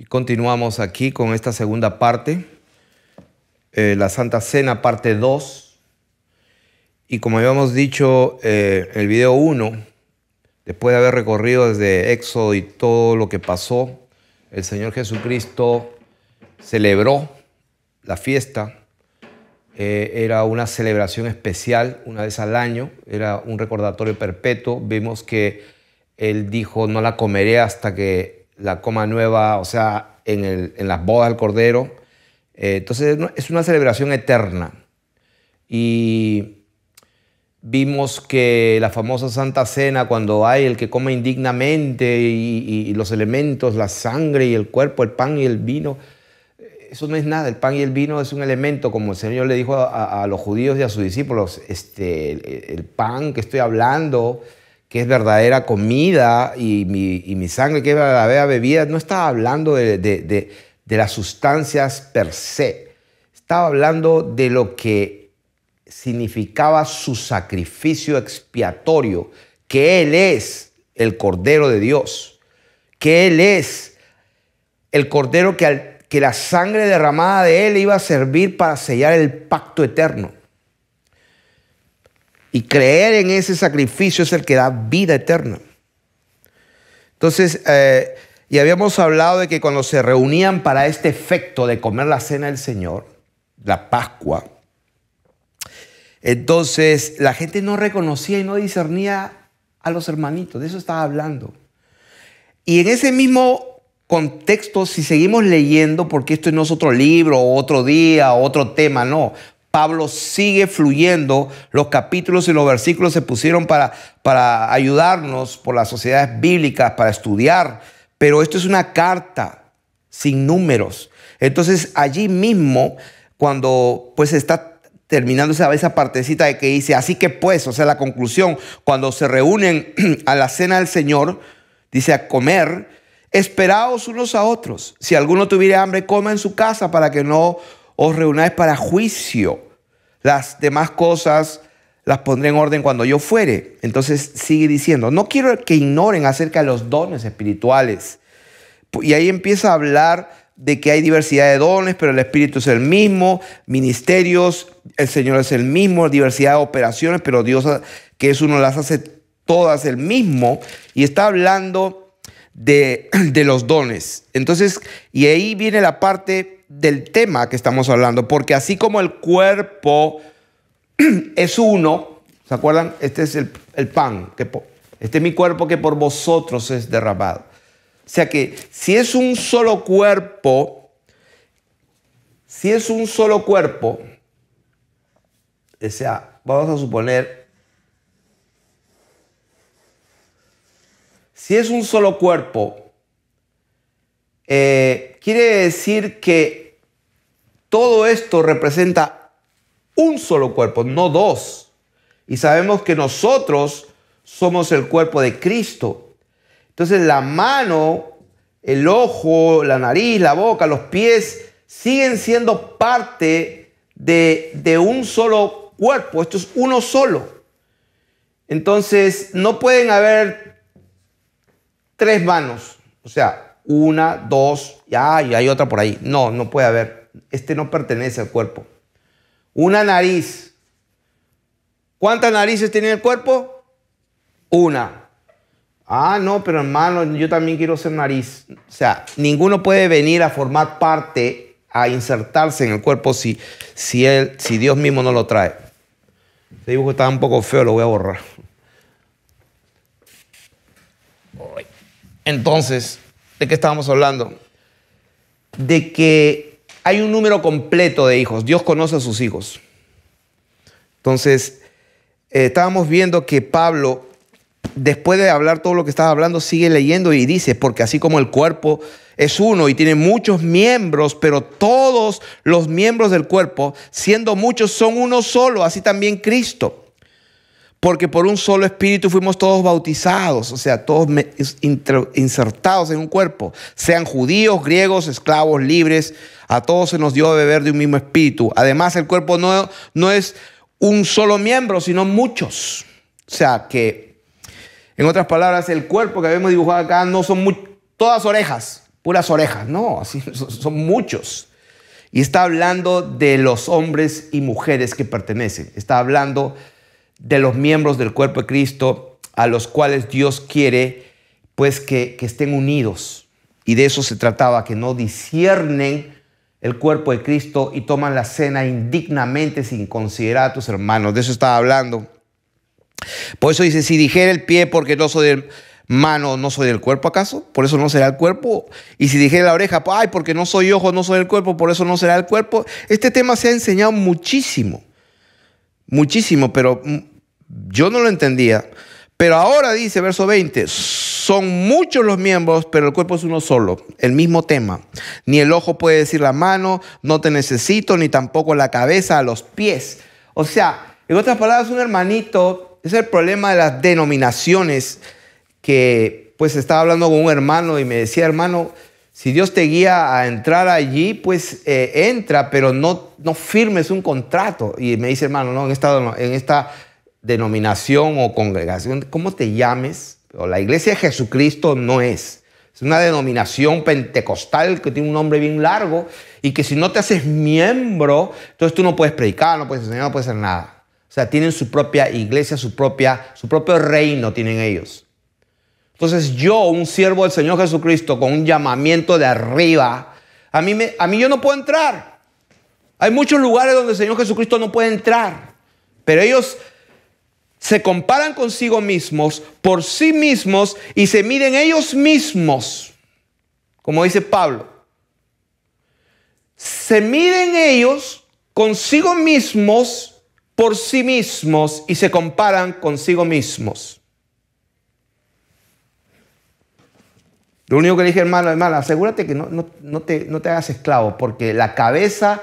Y continuamos aquí con esta segunda parte, eh, la Santa Cena, parte 2. Y como habíamos dicho en eh, el video 1, después de haber recorrido desde Éxodo y todo lo que pasó, el Señor Jesucristo celebró la fiesta. Eh, era una celebración especial, una vez al año, era un recordatorio perpetuo. Vimos que Él dijo, no la comeré hasta que la coma nueva, o sea, en, el, en las bodas del Cordero. Eh, entonces es una celebración eterna. Y vimos que la famosa Santa Cena, cuando hay el que come indignamente y, los elementos, la sangre y el cuerpo, el pan y el vino, eh, eso no es nada, el pan y el vino es un elemento, como el Señor le dijo a, los judíos y a sus discípulos, este, el pan que estoy hablando que es verdadera comida y mi, sangre que es verdadera bebida, no estaba hablando de, las sustancias per se, estaba hablando de lo que significaba su sacrificio expiatorio, que Él es el Cordero de Dios, que Él es el Cordero que, que la sangre derramada de Él iba a servir para sellar el pacto eterno. Y creer en ese sacrificio es el que da vida eterna. Entonces, eh, y habíamos hablado de que cuando se reunían para este efecto de comer la cena del Señor, la Pascua, entonces la gente no reconocía y no discernía a los hermanitos, de eso estaba hablando. Y en ese mismo contexto, si seguimos leyendo, porque esto no es otro libro, otro día, otro tema, no, Pablo sigue fluyendo, los capítulos y los versículos se pusieron para, para ayudarnos por las sociedades bíblicas, para estudiar, pero esto es una carta sin números. Entonces allí mismo, cuando pues está terminando esa, esa partecita de que dice, así que pues, o sea, la conclusión, cuando se reúnen a la cena del Señor, dice a comer, esperaos unos a otros. Si alguno tuviera hambre, coma en su casa para que no os reunáis para juicio. Las demás cosas las pondré en orden cuando yo fuere. Entonces sigue diciendo, no quiero que ignoren acerca de los dones espirituales. Y ahí empieza a hablar de que hay diversidad de dones, pero el Espíritu es el mismo, ministerios, el Señor es el mismo, diversidad de operaciones, pero Dios que es uno las hace todas el mismo. Y está hablando de, de los dones. Entonces, y ahí viene la parte del tema que estamos hablando, porque así como el cuerpo es uno, ¿se acuerdan? Este es el, pan, que este es mi cuerpo que por vosotros es derramado. O sea que si es un solo cuerpo, si es un solo cuerpo, o sea, vamos a suponer, si es un solo cuerpo, eh, quiere decir que todo esto representa un solo cuerpo, no dos. Y sabemos que nosotros somos el cuerpo de Cristo. Entonces la mano, el ojo, la nariz, la boca, los pies, siguen siendo parte de, un solo cuerpo. Esto es uno solo. Entonces, no pueden haber tres manos. O sea, una, dos, y hay otra por ahí. No, no puede haber. Este no pertenece al cuerpo. Una nariz. ¿Cuántas narices tiene el cuerpo? Una. Ah, no, pero hermano, yo también quiero ser nariz. O sea, ninguno puede venir a formar parte, a insertarse en el cuerpo si, si, él, si Dios mismo no lo trae. Este dibujo está un poco feo, lo voy a borrar. Entonces, ¿De qué estábamos hablando? De que hay un número completo de hijos. Dios conoce a sus hijos. Entonces, eh, estábamos viendo que Pablo, después de hablar todo lo que estaba hablando, sigue leyendo y dice, porque así como el cuerpo es uno y tiene muchos miembros, pero todos los miembros del cuerpo, siendo muchos, son uno solo, así también Cristo porque por un solo espíritu fuimos todos bautizados, o sea, todos insertados en un cuerpo, sean judíos, griegos, esclavos, libres, a todos se nos dio a beber de un mismo espíritu. Además, el cuerpo no, no es un solo miembro, sino muchos. O sea, que, en otras palabras, el cuerpo que habíamos dibujado acá no son todas orejas, puras orejas, no, así, son muchos. Y está hablando de los hombres y mujeres que pertenecen, está hablando de los miembros del cuerpo de Cristo a los cuales Dios quiere pues que, estén unidos. Y de eso se trataba, que no disciernen el cuerpo de Cristo y toman la cena indignamente sin considerar a tus hermanos. De eso estaba hablando. Por eso dice, si dijera el pie porque no soy de mano, no soy del cuerpo acaso, por eso no será el cuerpo. Y si dijera la oreja, ay, porque no soy ojo, no soy del cuerpo, por eso no será el cuerpo. Este tema se ha enseñado muchísimo muchísimo, pero mm, yo no lo entendía. Pero ahora dice, verso 20, son muchos los miembros, pero el cuerpo es uno solo, el mismo tema. Ni el ojo puede decir la mano, no te necesito, ni tampoco la cabeza, los pies. O sea, en otras palabras, un hermanito es el problema de las denominaciones que pues estaba hablando con un hermano y me decía, hermano, si Dios te guía a entrar allí, pues eh, entra, pero no, firmes un contrato. Y me dice, hermano, no, en esta, en esta denominación o congregación, ¿cómo te llames? O la iglesia de Jesucristo no es. Es una denominación pentecostal que tiene un nombre bien largo y que si no te haces miembro, entonces tú no puedes predicar, no puedes enseñar, no puedes hacer nada. O sea, tienen su propia iglesia, su, propia, su propio reino tienen ellos. Entonces yo, un siervo del Señor Jesucristo, con un llamamiento de arriba, a mí, a mí yo no puedo entrar. Hay muchos lugares donde el Señor Jesucristo no puede entrar, pero ellos se comparan consigo mismos, por sí mismos, y se miden ellos mismos, como dice Pablo. Se miden ellos consigo mismos, por sí mismos, y se comparan consigo mismos. Lo único que le dije, hermano, hermano, asegúrate que no, no, te, no te hagas esclavo, porque la cabeza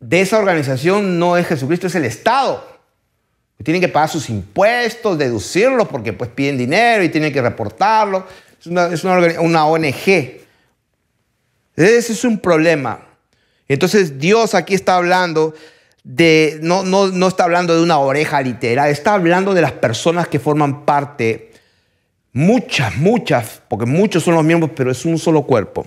de esa organización no es Jesucristo, es el Estado. Tienen que pagar sus impuestos, deducirlos, porque pues piden dinero y tienen que reportarlo. Es una, una, ONG. Ese es un problema. Entonces Dios aquí está hablando de, no, no, no está hablando de una oreja literal, está hablando de las personas que forman parte Muchas, muchas, porque muchos son los miembros, pero es un solo cuerpo.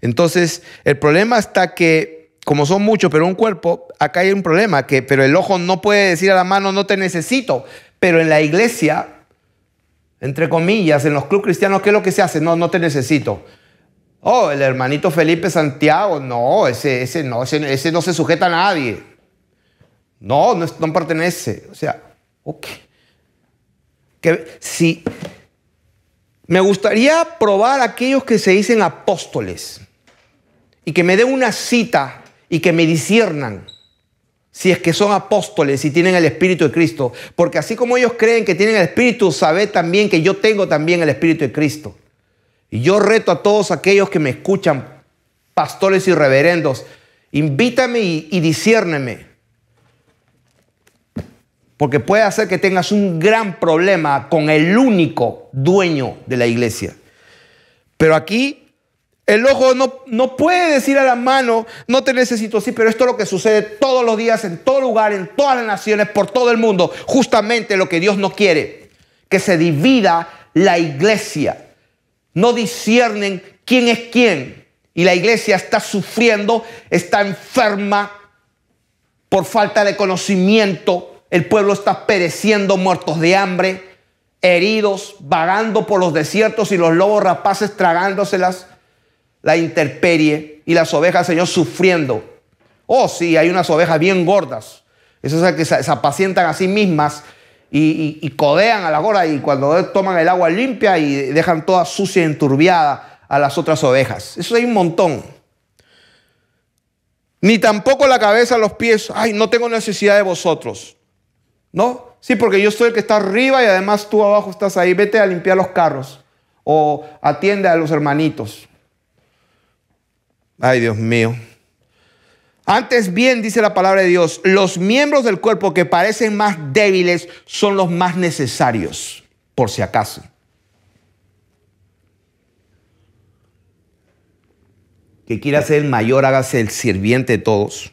Entonces, el problema está que, como son muchos, pero un cuerpo, acá hay un problema, que, pero el ojo no puede decir a la mano, no te necesito. Pero en la iglesia, entre comillas, en los clubes cristianos, ¿qué es lo que se hace? No, no te necesito. Oh, el hermanito Felipe Santiago, no, ese, ese no, ese, no se sujeta a nadie. No, no, pertenece. O sea, ok. Que, si, me gustaría probar a aquellos que se dicen apóstoles y que me den una cita y que me disiernan si es que son apóstoles y tienen el Espíritu de Cristo. Porque así como ellos creen que tienen el Espíritu, saben también que yo tengo también el Espíritu de Cristo. Y yo reto a todos aquellos que me escuchan, pastores y reverendos, invítame y, y porque puede hacer que tengas un gran problema con el único dueño de la iglesia. Pero aquí el ojo no, no, puede decir a la mano, no te necesito así, pero esto es lo que sucede todos los días, en todo lugar, en todas las naciones, por todo el mundo. Justamente lo que Dios no quiere, que se divida la iglesia. No disciernen quién es quién. Y la iglesia está sufriendo, está enferma por falta de conocimiento, el pueblo está pereciendo, muertos de hambre, heridos, vagando por los desiertos y los lobos rapaces tragándoselas, la interperie y las ovejas, Señor, sufriendo. Oh, sí, hay unas ovejas bien gordas. Esas que se, apacientan a sí mismas y, y codean a la gorda y cuando toman el agua limpia y dejan toda sucia y enturbiada a las otras ovejas. Eso hay un montón. Ni tampoco la cabeza, los pies. Ay, no tengo necesidad de vosotros. ¿No? Sí, porque yo soy el que está arriba y además tú abajo estás ahí. Vete a limpiar los carros o atiende a los hermanitos. Ay, Dios mío. Antes bien, dice la palabra de Dios, los miembros del cuerpo que parecen más débiles son los más necesarios, por si acaso. Que quiera ser el mayor, hágase el sirviente de todos.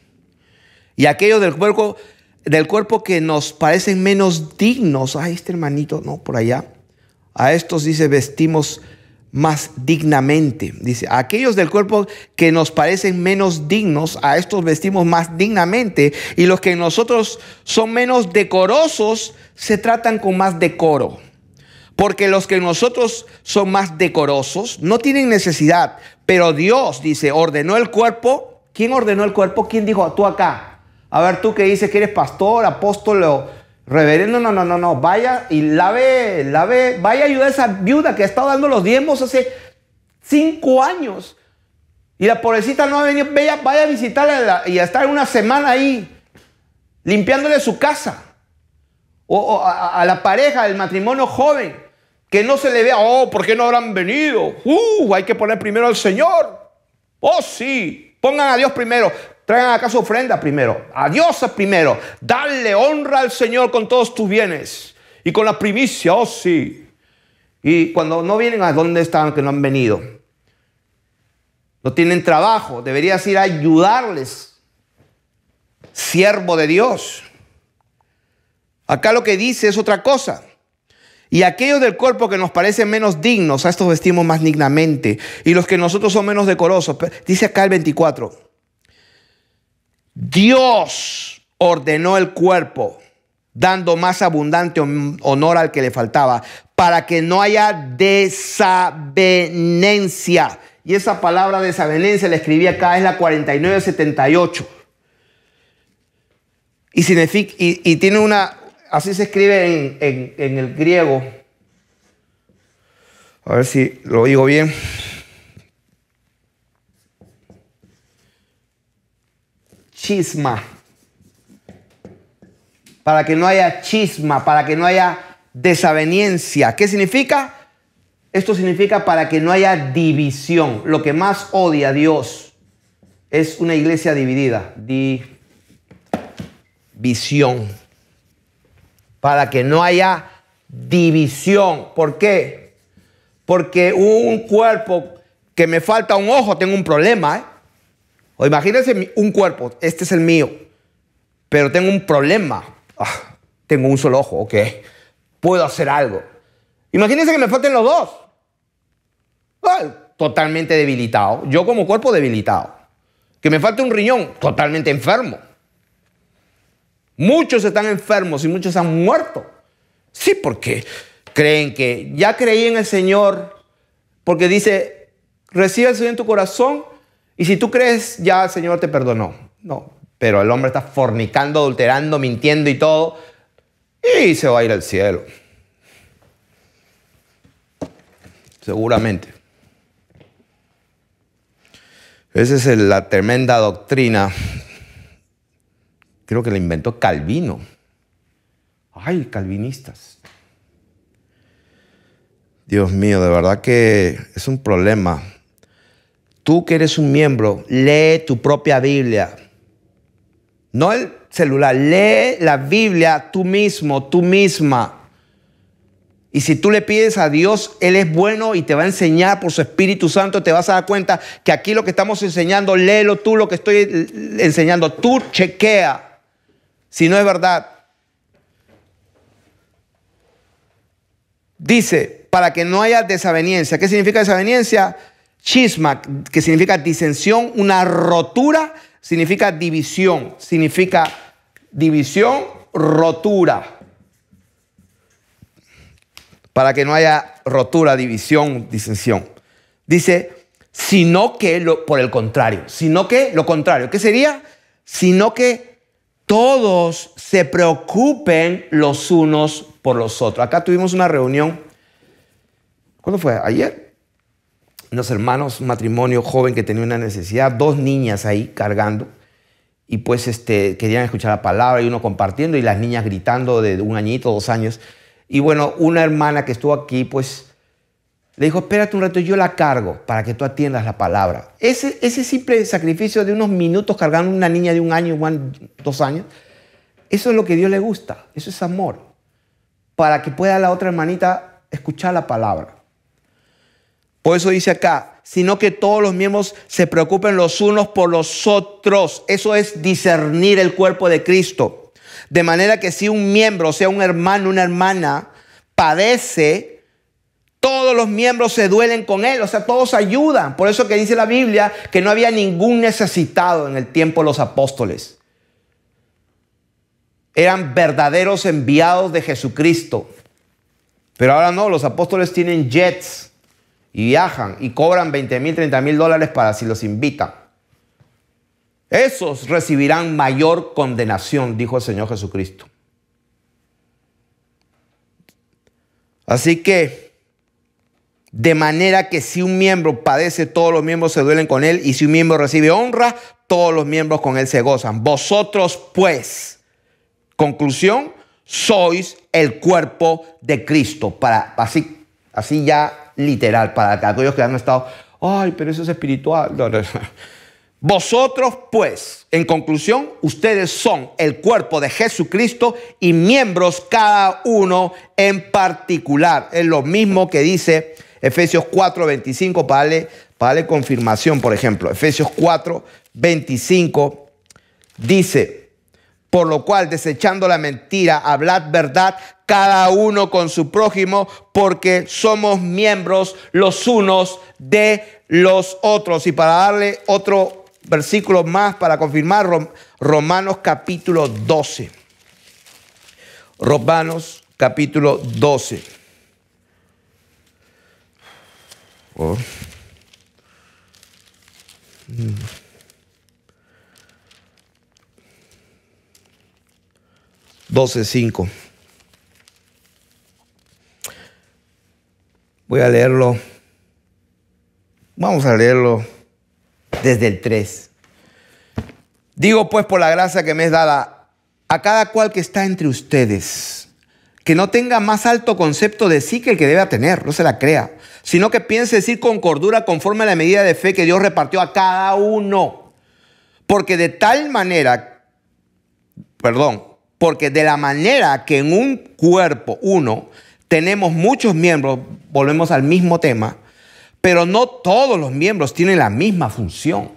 Y aquellos del cuerpo del cuerpo que nos parecen menos dignos. Ay, este hermanito, no, por allá. A estos dice, vestimos más dignamente. Dice, aquellos del cuerpo que nos parecen menos dignos, a estos vestimos más dignamente. Y los que nosotros son menos decorosos, se tratan con más decoro. Porque los que nosotros son más decorosos no tienen necesidad. Pero Dios, dice, ordenó el cuerpo. ¿Quién ordenó el cuerpo? ¿Quién dijo, tú acá? A ver, tú que dices que eres pastor, apóstolo, reverendo, no, no, no, no. Vaya y lave, lave, vaya a ayudar a esa viuda que ha estado dando los diezmos hace cinco años. Y la pobrecita no ha venido, vaya, a visitarla y a estar una semana ahí limpiándole su casa. O, a, la pareja, del matrimonio joven, que no se le vea, oh, ¿por qué no habrán venido? Uh, hay que poner primero al Señor. Oh, sí, pongan a Dios primero. Traigan acá su ofrenda primero, a Dios primero. Dale honra al Señor con todos tus bienes y con la primicia, oh sí. Y cuando no vienen, ¿a dónde están que no han venido? No tienen trabajo, deberías ir a ayudarles, siervo de Dios. Acá lo que dice es otra cosa. Y aquellos del cuerpo que nos parecen menos dignos, a estos vestimos más dignamente. Y los que nosotros son menos decorosos. Dice acá el 24. Dios ordenó el cuerpo, dando más abundante honor al que le faltaba, para que no haya desavenencia. Y esa palabra desavenencia la escribí acá, es la 4978. Y, significa, y, tiene una, así se escribe en, el griego. A ver si lo digo bien. chisma. Para que no haya chisma, para que no haya desaveniencia. ¿Qué significa? Esto significa para que no haya división. Lo que más odia a Dios es una iglesia dividida. División. Para que no haya división. ¿Por qué? Porque un cuerpo que me falta un ojo, tengo un problema. ¿eh? O imagínense un cuerpo, este es el mío, pero tengo un problema. Ah, tengo un solo ojo, ok. Puedo hacer algo. Imagínense que me falten los dos. Ah, totalmente debilitado. Yo como cuerpo debilitado. Que me falte un riñón, totalmente enfermo. Muchos están enfermos y muchos han muerto. Sí, porque creen que ya creí en el Señor, porque dice, recibe el Señor en tu corazón y si tú crees, ya el Señor te perdonó. No, pero el hombre está fornicando, adulterando, mintiendo y todo, y se va a ir al cielo. Seguramente. Esa es la tremenda doctrina. Creo que la inventó Calvino. Ay, calvinistas. Dios mío, de verdad que es un problema Tú que eres un miembro, lee tu propia Biblia. No el celular, lee la Biblia tú mismo, tú misma. Y si tú le pides a Dios, Él es bueno y te va a enseñar por su Espíritu Santo, te vas a dar cuenta que aquí lo que estamos enseñando, léelo tú lo que estoy enseñando, tú chequea si no es verdad. Dice, para que no haya desaveniencia. ¿Qué significa desaveniencia? Chisma, que significa disensión, una rotura, significa división, significa división, rotura. Para que no haya rotura, división, disensión. Dice, sino que por el contrario, sino que lo contrario, ¿qué sería? Sino que todos se preocupen los unos por los otros. Acá tuvimos una reunión, ¿cuándo fue? Ayer, unos hermanos, un matrimonio joven que tenía una necesidad, dos niñas ahí cargando, y pues este, querían escuchar la palabra y uno compartiendo y las niñas gritando de un añito, dos años. Y bueno, una hermana que estuvo aquí, pues le dijo, espérate un rato, yo la cargo para que tú atiendas la palabra. Ese, ese simple sacrificio de unos minutos cargando una niña de un año, un, dos años, eso es lo que Dios le gusta, eso es amor, para que pueda la otra hermanita escuchar la palabra. Por eso dice acá, sino que todos los miembros se preocupen los unos por los otros. Eso es discernir el cuerpo de Cristo. De manera que si un miembro, sea un hermano, una hermana, padece, todos los miembros se duelen con él, o sea, todos ayudan. Por eso que dice la Biblia que no había ningún necesitado en el tiempo de los apóstoles. Eran verdaderos enviados de Jesucristo. Pero ahora no, los apóstoles tienen jets y viajan y cobran 20 mil, 30 mil dólares para si los invitan. Esos recibirán mayor condenación, dijo el Señor Jesucristo. Así que, de manera que si un miembro padece, todos los miembros se duelen con él, y si un miembro recibe honra, todos los miembros con él se gozan. Vosotros pues, conclusión, sois el cuerpo de Cristo. Para, así Así ya literal, para aquellos que han estado, ay, pero eso es espiritual. Vosotros, pues, en conclusión, ustedes son el cuerpo de Jesucristo y miembros cada uno en particular. Es lo mismo que dice Efesios 4, 25, para para darle confirmación, por ejemplo. Efesios 4, 25 dice, por lo cual, desechando la mentira, hablad verdad cada uno con su prójimo, porque somos miembros los unos de los otros. Y para darle otro versículo más para confirmar, Romanos capítulo 12. Romanos capítulo 12. 12.5 Voy a leerlo. Vamos a leerlo desde el 3. Digo pues por la gracia que me es dada a cada cual que está entre ustedes, que no tenga más alto concepto de sí que el que debe tener, no se la crea, sino que piense decir con cordura conforme a la medida de fe que Dios repartió a cada uno. Porque de tal manera, perdón, porque de la manera que en un cuerpo uno tenemos muchos miembros, volvemos al mismo tema, pero no todos los miembros tienen la misma función.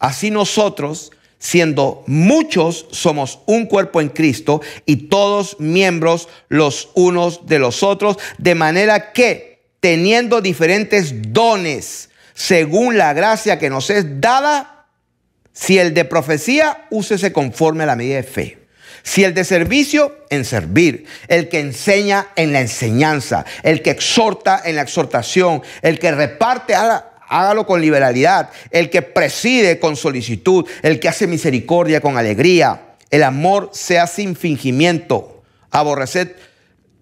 Así nosotros, siendo muchos, somos un cuerpo en Cristo y todos miembros los unos de los otros, de manera que, teniendo diferentes dones, según la gracia que nos es dada, si el de profecía, úsese conforme a la medida de fe. Si el de servicio, en servir. El que enseña, en la enseñanza. El que exhorta, en la exhortación. El que reparte, hágalo con liberalidad. El que preside, con solicitud. El que hace misericordia, con alegría. El amor sea sin fingimiento. Aborrecet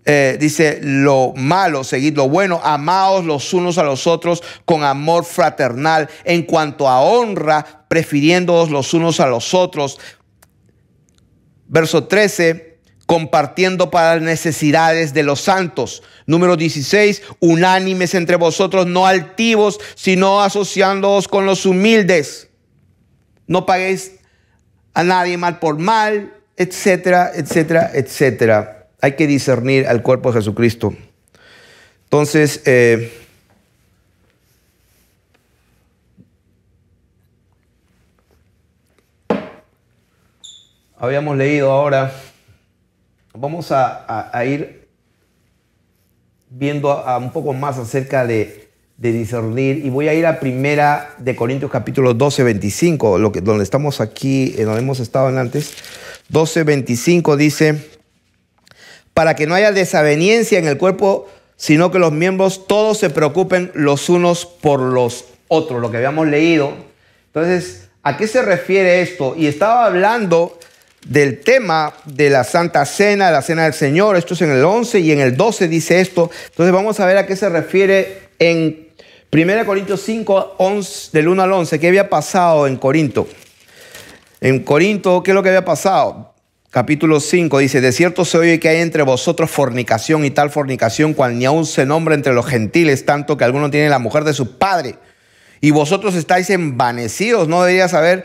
eh, dice lo malo, seguid lo bueno, amaos los unos a los otros con amor fraternal, en cuanto a honra, prefiriéndoos los unos a los otros, Verso 13, compartiendo para las necesidades de los santos. Número 16, unánimes entre vosotros, no altivos, sino asociándoos con los humildes. No paguéis a nadie mal por mal, etcétera, etcétera, etcétera. Hay que discernir al cuerpo de Jesucristo. Entonces, eh, habíamos leído ahora, vamos a, ir viendo un poco más acerca de, discernir y voy a ir a primera de Corintios capítulo 12, 25, lo que, donde estamos aquí, en eh, donde hemos estado antes. 12, 25 dice, para que no haya desaveniencia en el cuerpo, sino que los miembros todos se preocupen los unos por los otros, lo que habíamos leído. Entonces, ¿a qué se refiere esto? Y estaba hablando del tema de la Santa Cena, de la Cena del Señor. Esto es en el 11 y en el 12 dice esto. Entonces vamos a ver a qué se refiere en 1 Corintios 5, 11, del 1 al 11. ¿Qué había pasado en Corinto? En Corinto, ¿qué es lo que había pasado? Capítulo 5 dice, de cierto se oye que hay entre vosotros fornicación y tal fornicación cual ni aun se nombra entre los gentiles, tanto que alguno tiene la mujer de su padre. Y vosotros estáis envanecidos, no deberías saber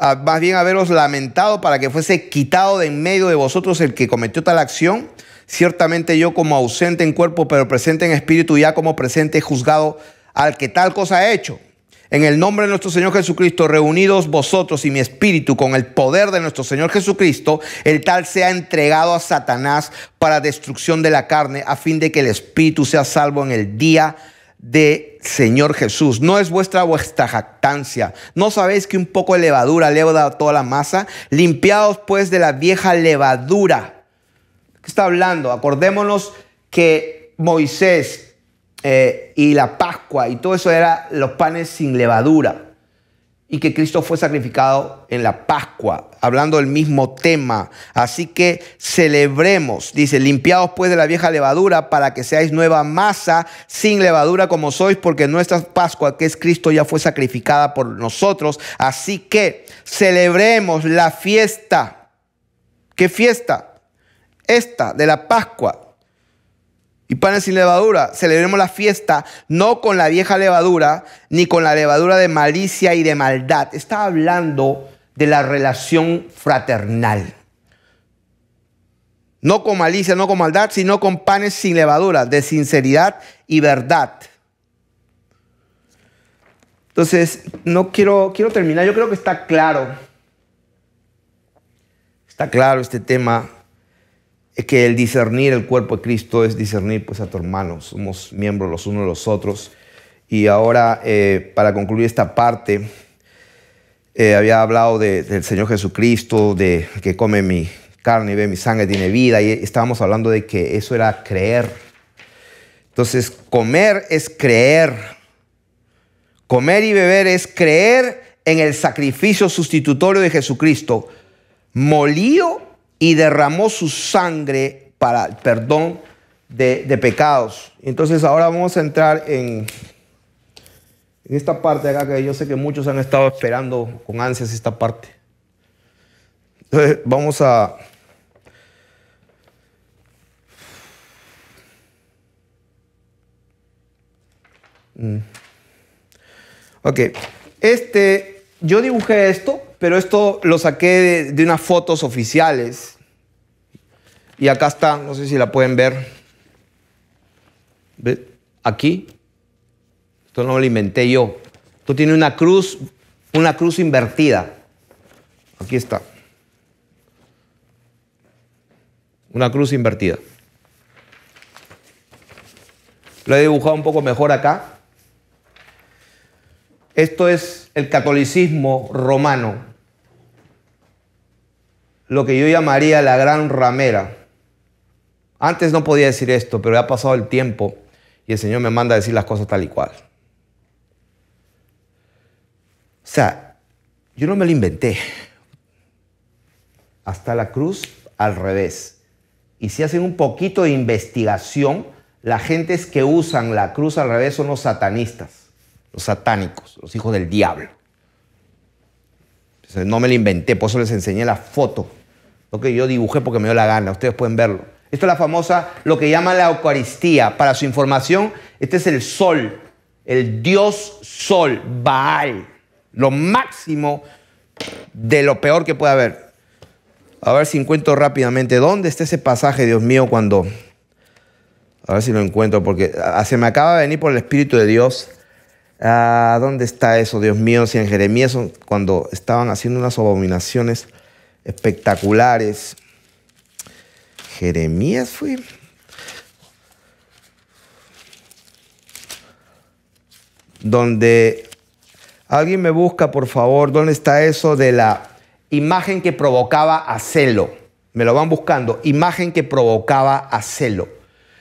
más bien haberos lamentado para que fuese quitado de en medio de vosotros el que cometió tal acción. Ciertamente yo como ausente en cuerpo, pero presente en espíritu, ya como presente he juzgado al que tal cosa ha hecho. En el nombre de nuestro Señor Jesucristo, reunidos vosotros y mi espíritu con el poder de nuestro Señor Jesucristo, el tal sea entregado a Satanás para destrucción de la carne, a fin de que el espíritu sea salvo en el día de de Señor Jesús. No es vuestra vuestra jactancia. ¿No sabéis que un poco de levadura a toda la masa? limpiados pues de la vieja levadura. ¿Qué está hablando? Acordémonos que Moisés eh, y la Pascua y todo eso era los panes sin levadura y que Cristo fue sacrificado en la Pascua, hablando del mismo tema. Así que celebremos, dice, limpiados pues de la vieja levadura para que seáis nueva masa sin levadura como sois, porque nuestra Pascua, que es Cristo, ya fue sacrificada por nosotros. Así que celebremos la fiesta. ¿Qué fiesta? Esta de la Pascua y panes sin levadura. Celebremos la fiesta no con la vieja levadura, ni con la levadura de malicia y de maldad. Está hablando de la relación fraternal. No con malicia, no con maldad, sino con panes sin levadura, de sinceridad y verdad. Entonces, no quiero, quiero terminar. Yo creo que está claro. Está claro este tema que el discernir el cuerpo de Cristo es discernir pues a tu hermano, somos miembros los unos de los otros. Y ahora, eh, para concluir esta parte, eh, había hablado del Señor Jesucristo, de que come mi carne y ve mi sangre, tiene vida, y estábamos hablando de que eso era creer. Entonces, comer es creer. Comer y beber es creer en el sacrificio sustitutorio de Jesucristo, molido y derramó su sangre para el perdón de, pecados. Entonces ahora vamos a entrar en, en esta parte acá que yo sé que muchos han estado esperando con ansias esta parte. Entonces vamos a... Mm. Ok, este, yo dibujé esto pero esto lo saqué de, unas fotos oficiales. Y acá está, no sé si la pueden ver. Aquí. Esto no lo inventé yo. Esto tiene una cruz, una cruz invertida. Aquí está. Una cruz invertida. Lo he dibujado un poco mejor acá. Esto es el catolicismo romano lo que yo llamaría la gran ramera. Antes no podía decir esto, pero ya ha pasado el tiempo y el Señor me manda a decir las cosas tal y cual. O sea, yo no me lo inventé. Hasta la cruz al revés. Y si hacen un poquito de investigación, la gente que usan la cruz al revés son los satanistas, los satánicos, los hijos del diablo. no me lo inventé, por eso les enseñé la foto Ok, yo dibujé porque me dio la gana, ustedes pueden verlo. Esto es la famosa, lo que llaman la Eucaristía. Para su información, este es el sol, el dios sol, Baal. Lo máximo de lo peor que puede haber. A ver si encuentro rápidamente. ¿Dónde está ese pasaje, Dios mío, cuando... A ver si lo encuentro, porque ah, ah, se me acaba de venir por el Espíritu de Dios. Ah, ¿Dónde está eso, Dios mío? Si en Jeremías, cuando estaban haciendo unas abominaciones espectaculares. Jeremías fui, Donde alguien me busca, por favor, ¿dónde está eso de la imagen que provocaba a celo? Me lo van buscando, imagen que provocaba a celo.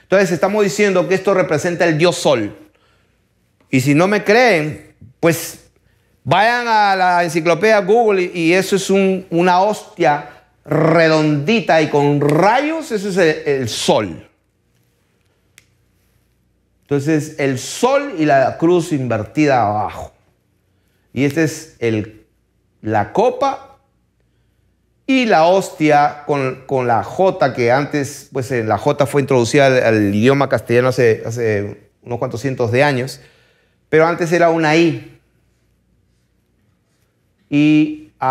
Entonces estamos diciendo que esto representa el dios sol. Y si no me creen, pues Vayan a la enciclopedia Google y, eso es una hostia redondita y con rayos, eso es el, sol. Entonces, el sol y la cruz invertida abajo. Y esta es la copa y la hostia con, la J, que antes, pues eh, la J fue introducida al, idioma castellano hace, hace, unos cuantos cientos de años, pero antes era una I. IHS.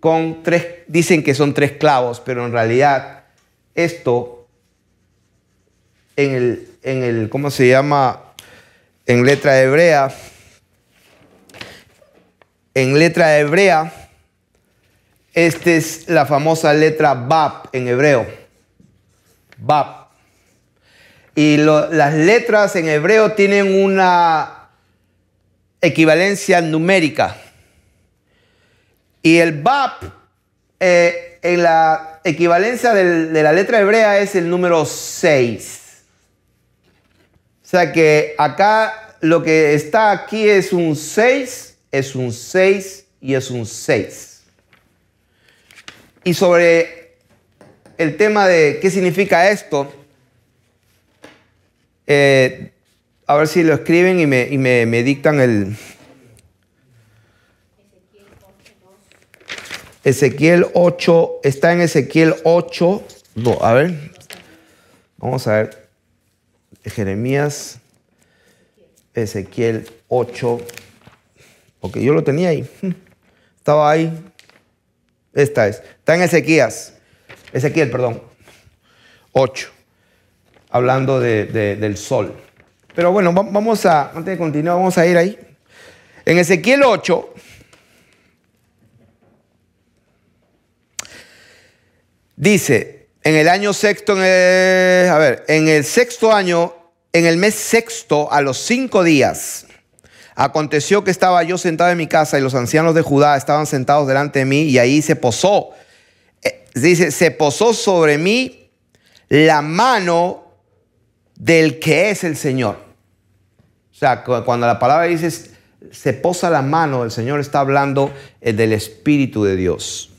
Con tres, dicen que son tres clavos, pero en realidad esto en el, en el ¿cómo se llama? En letra hebrea, en letra hebrea, esta es la famosa letra BAP en hebreo. BAP Y las letras en hebreo tienen una equivalencia numérica. Y el BAP eh, en la equivalencia de la letra hebrea es el número 6. O sea que acá lo que está aquí es un 6, es un 6 y es un 6. Y sobre el tema de qué significa esto, eh, a ver si lo escriben y me, dictan el... Ezequiel 8, está en Ezequiel 8, a ver, vamos a ver, Jeremías, Ezequiel 8, ok, yo lo tenía ahí, estaba ahí, esta es, está en Ezequías, Ezequiel, perdón, 8, hablando del sol. Pero bueno, vamos a, antes de continuar, vamos a ir ahí. En Ezequiel 8, dice, en el año sexto, en a ver, en el sexto año, en el mes sexto, a los cinco días, aconteció que estaba yo sentado en mi casa y los ancianos de Judá estaban sentados delante de mí y ahí se posó. Eh, dice, se posó sobre mí la mano del que es el Señor. O sea, cuando la palabra dice se posa la mano, el Señor está hablando eh, del Espíritu de Dios.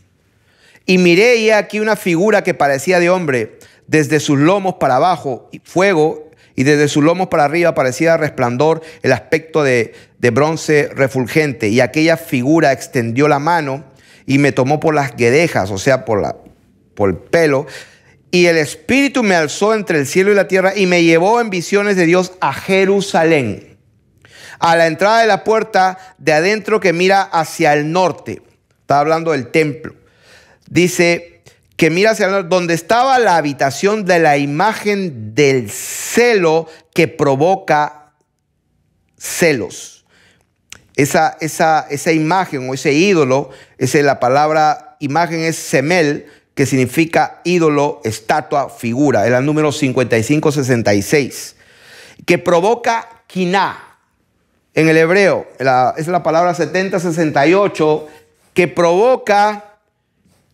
Y miré y aquí una figura que parecía de hombre, desde sus lomos para abajo, fuego, y desde sus lomos para arriba parecía resplandor el aspecto de, de bronce refulgente. Y aquella figura extendió la mano y me tomó por las guedejas, o sea, por, la, por el pelo, y el Espíritu me alzó entre el cielo y la tierra y me llevó en visiones de Dios a Jerusalén, a la entrada de la puerta de adentro que mira hacia el norte. Está hablando del templo. Dice que mira hacia el norte, donde estaba la habitación de la imagen del celo que provoca celos. Esa, esa, esa imagen o ese ídolo, es la palabra imagen es semel, que significa ídolo, estatua, figura. Es el número 5566. Que provoca quina En el hebreo, es la palabra 7068 que provoca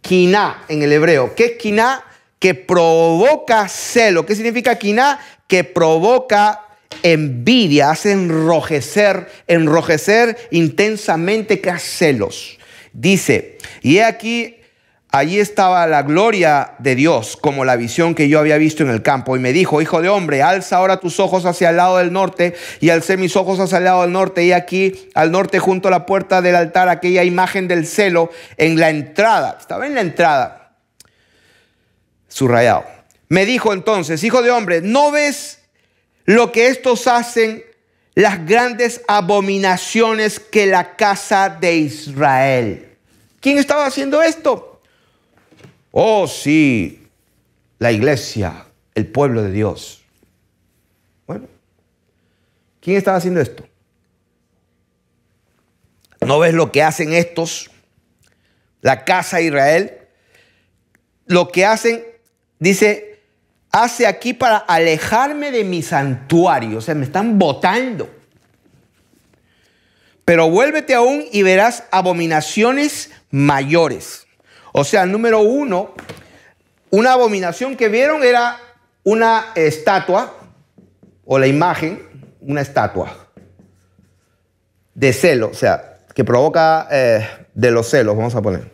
quina en el hebreo. ¿Qué es Quina? Que provoca celo. ¿Qué significa quina Que provoca envidia, hace enrojecer, enrojecer intensamente que celos. Dice, y he aquí Allí estaba la gloria de Dios, como la visión que yo había visto en el campo. Y me dijo, hijo de hombre, alza ahora tus ojos hacia el lado del norte. Y alcé mis ojos hacia el lado del norte. Y aquí, al norte, junto a la puerta del altar, aquella imagen del celo en la entrada. Estaba en la entrada. Subrayado. Me dijo entonces, hijo de hombre, ¿no ves lo que estos hacen? Las grandes abominaciones que la casa de Israel. ¿Quién estaba haciendo esto? Oh, sí, la iglesia, el pueblo de Dios. Bueno, ¿quién estaba haciendo esto? ¿No ves lo que hacen estos? La casa de Israel. Lo que hacen, dice, hace aquí para alejarme de mi santuario. O sea, me están botando. Pero vuélvete aún y verás abominaciones mayores. O sea, número uno, una abominación que vieron era una estatua o la imagen, una estatua de celo, o sea, que provoca eh, de los celos, vamos a poner.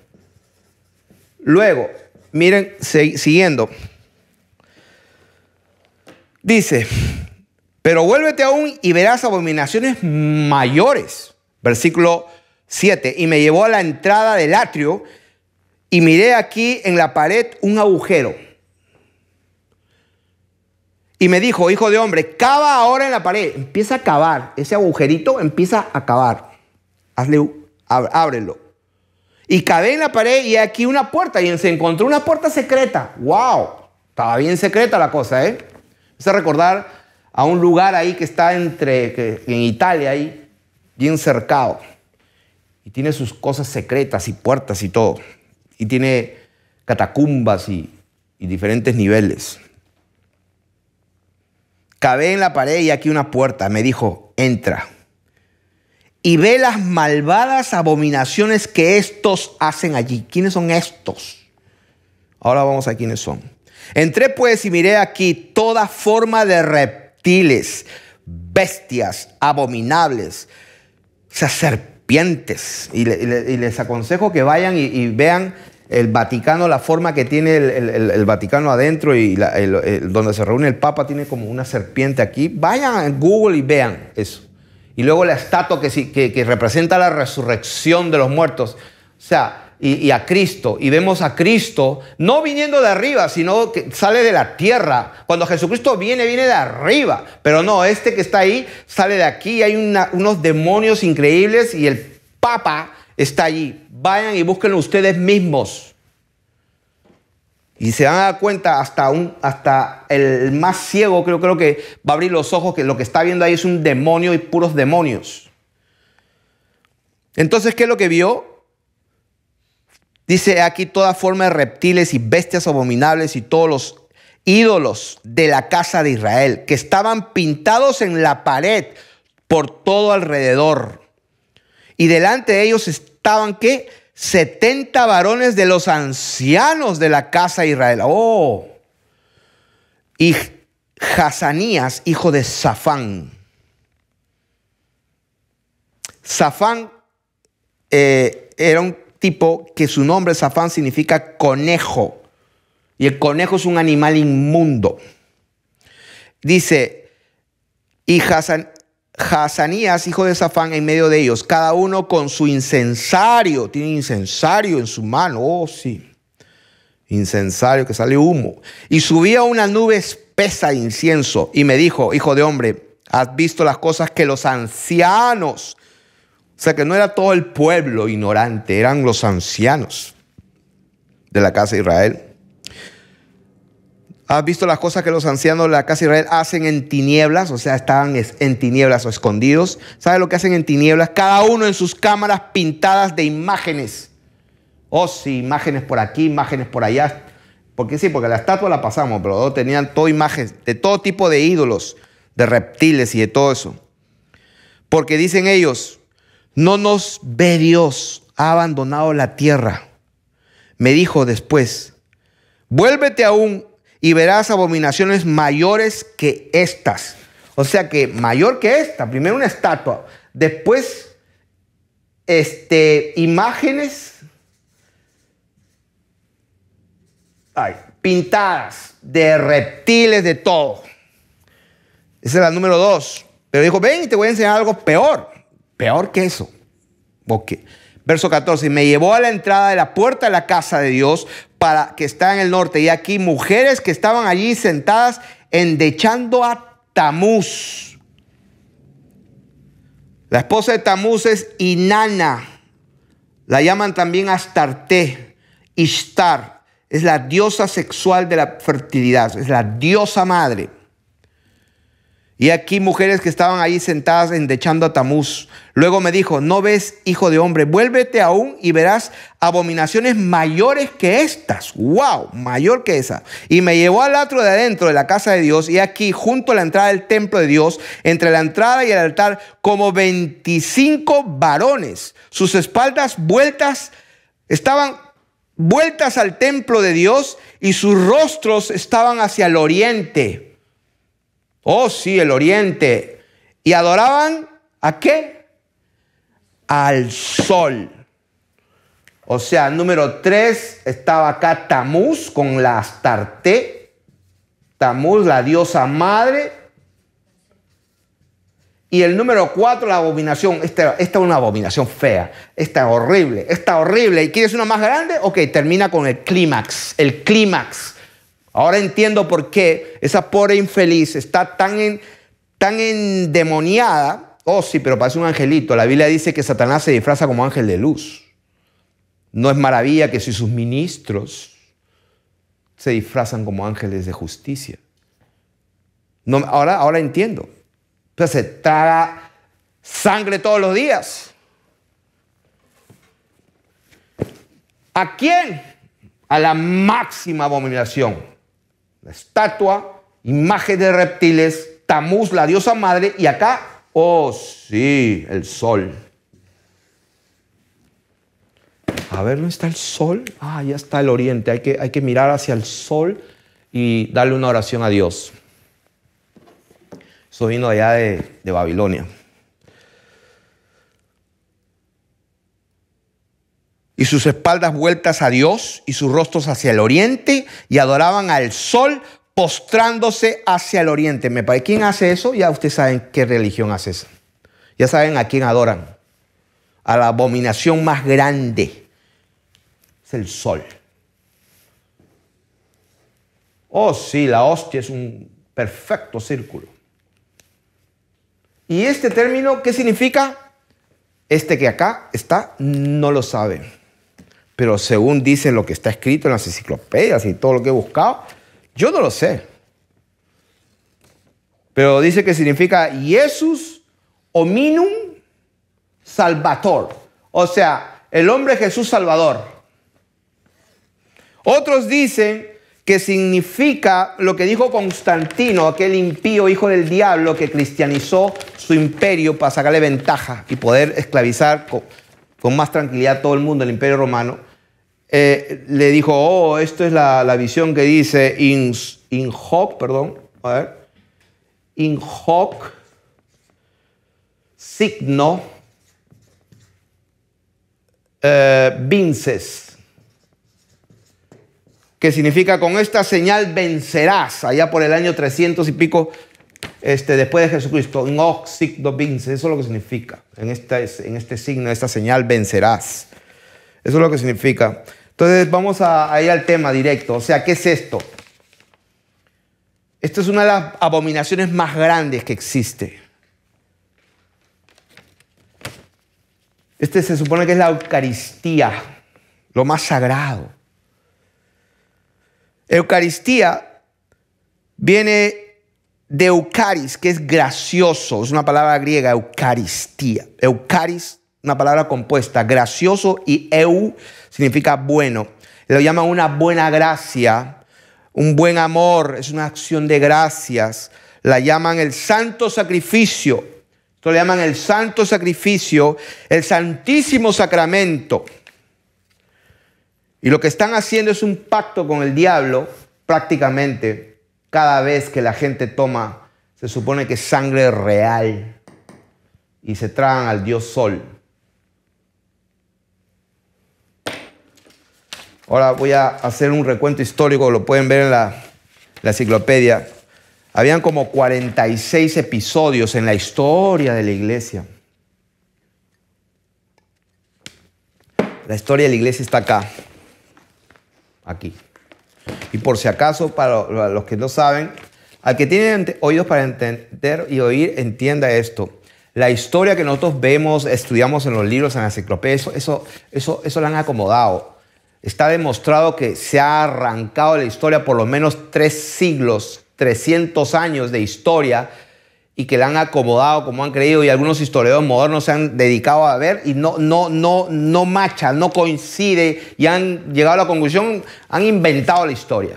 Luego, miren, siguiendo. Dice, pero vuélvete aún y verás abominaciones mayores. Versículo 7. Y me llevó a la entrada del atrio y miré aquí en la pared un agujero. Y me dijo, hijo de hombre, cava ahora en la pared. Empieza a cavar. Ese agujerito empieza a cavar. Hazle, ábrelo. Y cavé en la pared y aquí una puerta. Y se encontró una puerta secreta. ¡Wow! Estaba bien secreta la cosa, ¿eh? es a recordar a un lugar ahí que está entre, en Italia, ahí, bien cercado. Y tiene sus cosas secretas y puertas y todo y tiene catacumbas y, diferentes niveles. Cabé en la pared y aquí una puerta. Me dijo, entra. Y ve las malvadas abominaciones que estos hacen allí. ¿Quiénes son estos? Ahora vamos a quiénes son. Entré pues y miré aquí toda forma de reptiles, bestias abominables, sacerdotes y, les aconsejo que vayan y, vean el Vaticano, la forma que tiene el, Vaticano adentro y donde se reúne el Papa tiene como una serpiente aquí. Vayan a Google y vean eso. Y luego la estatua que, que representa la resurrección de los muertos. O sea, y, a Cristo y vemos a Cristo no viniendo de arriba, sino que sale de la tierra. Cuando Jesucristo viene, viene de arriba, pero no, este que está ahí sale de aquí, hay unos demonios increíbles y el Papa está allí. Vayan y búsquenlo ustedes mismos. Y se van a dar cuenta hasta, un, hasta el más ciego, creo, creo que va a abrir los ojos, que lo que está viendo ahí es un demonio y puros demonios. Entonces, ¿qué es lo que vio? Dice aquí toda forma de reptiles y bestias abominables y todos los ídolos de la casa de Israel que estaban pintados en la pared por todo alrededor. Y delante de ellos estaban que 70 varones de los ancianos de la casa de Israel. Oh. Y Hasanías, hijo de Safán. Safán eh, era un que su nombre, Zafán significa conejo. Y el conejo es un animal inmundo. Dice, y Hasan, hijo de Zafán, en medio de ellos, cada uno con su incensario, tiene incensario en su mano, oh sí, incensario que sale humo, y subía una nube espesa de incienso, y me dijo, hijo de hombre, has visto las cosas que los ancianos o sea que no era todo el pueblo ignorante, eran los ancianos de la casa de Israel. ¿Has visto las cosas que los ancianos de la casa de Israel hacen en tinieblas? O sea, estaban en tinieblas o escondidos. ¿Sabes lo que hacen en tinieblas? Cada uno en sus cámaras pintadas de imágenes. Oh, sí, imágenes por aquí, imágenes por allá. Porque sí, porque la estatua la pasamos, pero tenían todo imágenes de todo tipo de ídolos, de reptiles y de todo eso. Porque dicen ellos, no nos ve Dios, ha abandonado la tierra. Me dijo después, vuélvete aún y verás abominaciones mayores que estas. O sea que mayor que esta, primero una estatua, después este, imágenes pintadas de reptiles, de todo. Esa es la número dos. Pero dijo, ven, y te voy a enseñar algo peor. Peor que eso. Porque, verso 14, me llevó a la entrada de la puerta de la casa de Dios para que está en el norte. Y aquí mujeres que estaban allí sentadas endechando a Tamuz. La esposa de Tamuz es Inanna. La llaman también Astarte, Ishtar. Es la diosa sexual de la fertilidad, es la diosa madre. Y aquí mujeres que estaban ahí sentadas endechando a Tamuz. Luego me dijo, no ves, hijo de hombre, vuélvete aún y verás abominaciones mayores que estas. ¡Wow! Mayor que esa. Y me llevó al atrio de adentro de la casa de Dios y aquí, junto a la entrada del templo de Dios, entre la entrada y el altar, como 25 varones. Sus espaldas vueltas estaban vueltas al templo de Dios y sus rostros estaban hacia el oriente. Oh, sí, el oriente. ¿Y adoraban a qué? Al sol. O sea, número tres estaba acá Tamuz con la Astarte. Tamuz, la diosa madre. Y el número cuatro, la abominación. Esta, esta, es una abominación fea. Esta es horrible. Esta horrible. ¿Y quieres una más grande? Ok, termina con el clímax. El clímax Ahora entiendo por qué esa pobre infeliz está tan, tan endemoniada. Oh, sí, pero parece un angelito. La Biblia dice que Satanás se disfraza como ángel de luz. No es maravilla que si sus ministros se disfrazan como ángeles de justicia. No, ahora, ahora entiendo. se traga sangre todos los días. ¿A quién? A la máxima abominación la estatua, imagen de reptiles, Tamuz, la diosa madre, y acá, oh sí, el sol. A ver, ¿dónde está el sol? Ah, ya está el oriente, hay que, hay que mirar hacia el sol y darle una oración a Dios. Eso vino allá de Babilonia. y sus espaldas vueltas a Dios y sus rostros hacia el oriente y adoraban al sol postrándose hacia el oriente. Me ¿quién hace eso? Ya ustedes saben qué religión hace eso. Ya saben a quién adoran. A la abominación más grande. Es el sol. Oh, sí, la hostia es un perfecto círculo. ¿Y este término qué significa? Este que acá está no lo sabe pero según dicen lo que está escrito en las enciclopedias y todo lo que he buscado, yo no lo sé. Pero dice que significa Jesús hominum salvator, o sea, el hombre Jesús salvador. Otros dicen que significa lo que dijo Constantino, aquel impío hijo del diablo que cristianizó su imperio para sacarle ventaja y poder esclavizar con, con más tranquilidad todo el mundo, el imperio romano. Eh, le dijo, oh, esto es la, visión que dice in, hoc, perdón, a ver, in hoc signo eh, vinces, que significa con esta señal vencerás, allá por el año 300 y pico este, después de Jesucristo, In hoc signo vinces, eso es lo que significa, en este, en este signo, esta señal vencerás. Eso es lo que significa. Entonces vamos a, ir al tema directo. O sea, ¿qué es esto? Esto es una de las abominaciones más grandes que existe. Este se supone que es la Eucaristía, lo más sagrado. Eucaristía viene de Eucaris, que es gracioso, es una palabra griega, Eucaristía. Eucaris una palabra compuesta. Gracioso y eu significa bueno. Lo llaman una buena gracia, un buen amor, es una acción de gracias. La llaman el santo sacrificio. Esto le llaman el santo sacrificio, el santísimo sacramento. Y lo que están haciendo es un pacto con el diablo prácticamente cada vez que la gente toma, se supone que sangre real y se tragan al dios sol. Ahora voy a hacer un recuento histórico, lo pueden ver en la, enciclopedia. Habían como 46 episodios en la historia de la iglesia. La historia de la iglesia está acá, aquí. Y por si acaso, para los que no saben, al que tiene oídos para entender y oír, entienda esto. La historia que nosotros vemos, estudiamos en los libros, en la enciclopedia, eso, eso, eso, eso la han acomodado. Está demostrado que se ha arrancado la historia por lo menos tres siglos, 300 años de historia y que la han acomodado como han creído y algunos historiadores modernos se han dedicado a ver y no, no, no, no macha, no coincide y han llegado a la conclusión, han inventado la historia.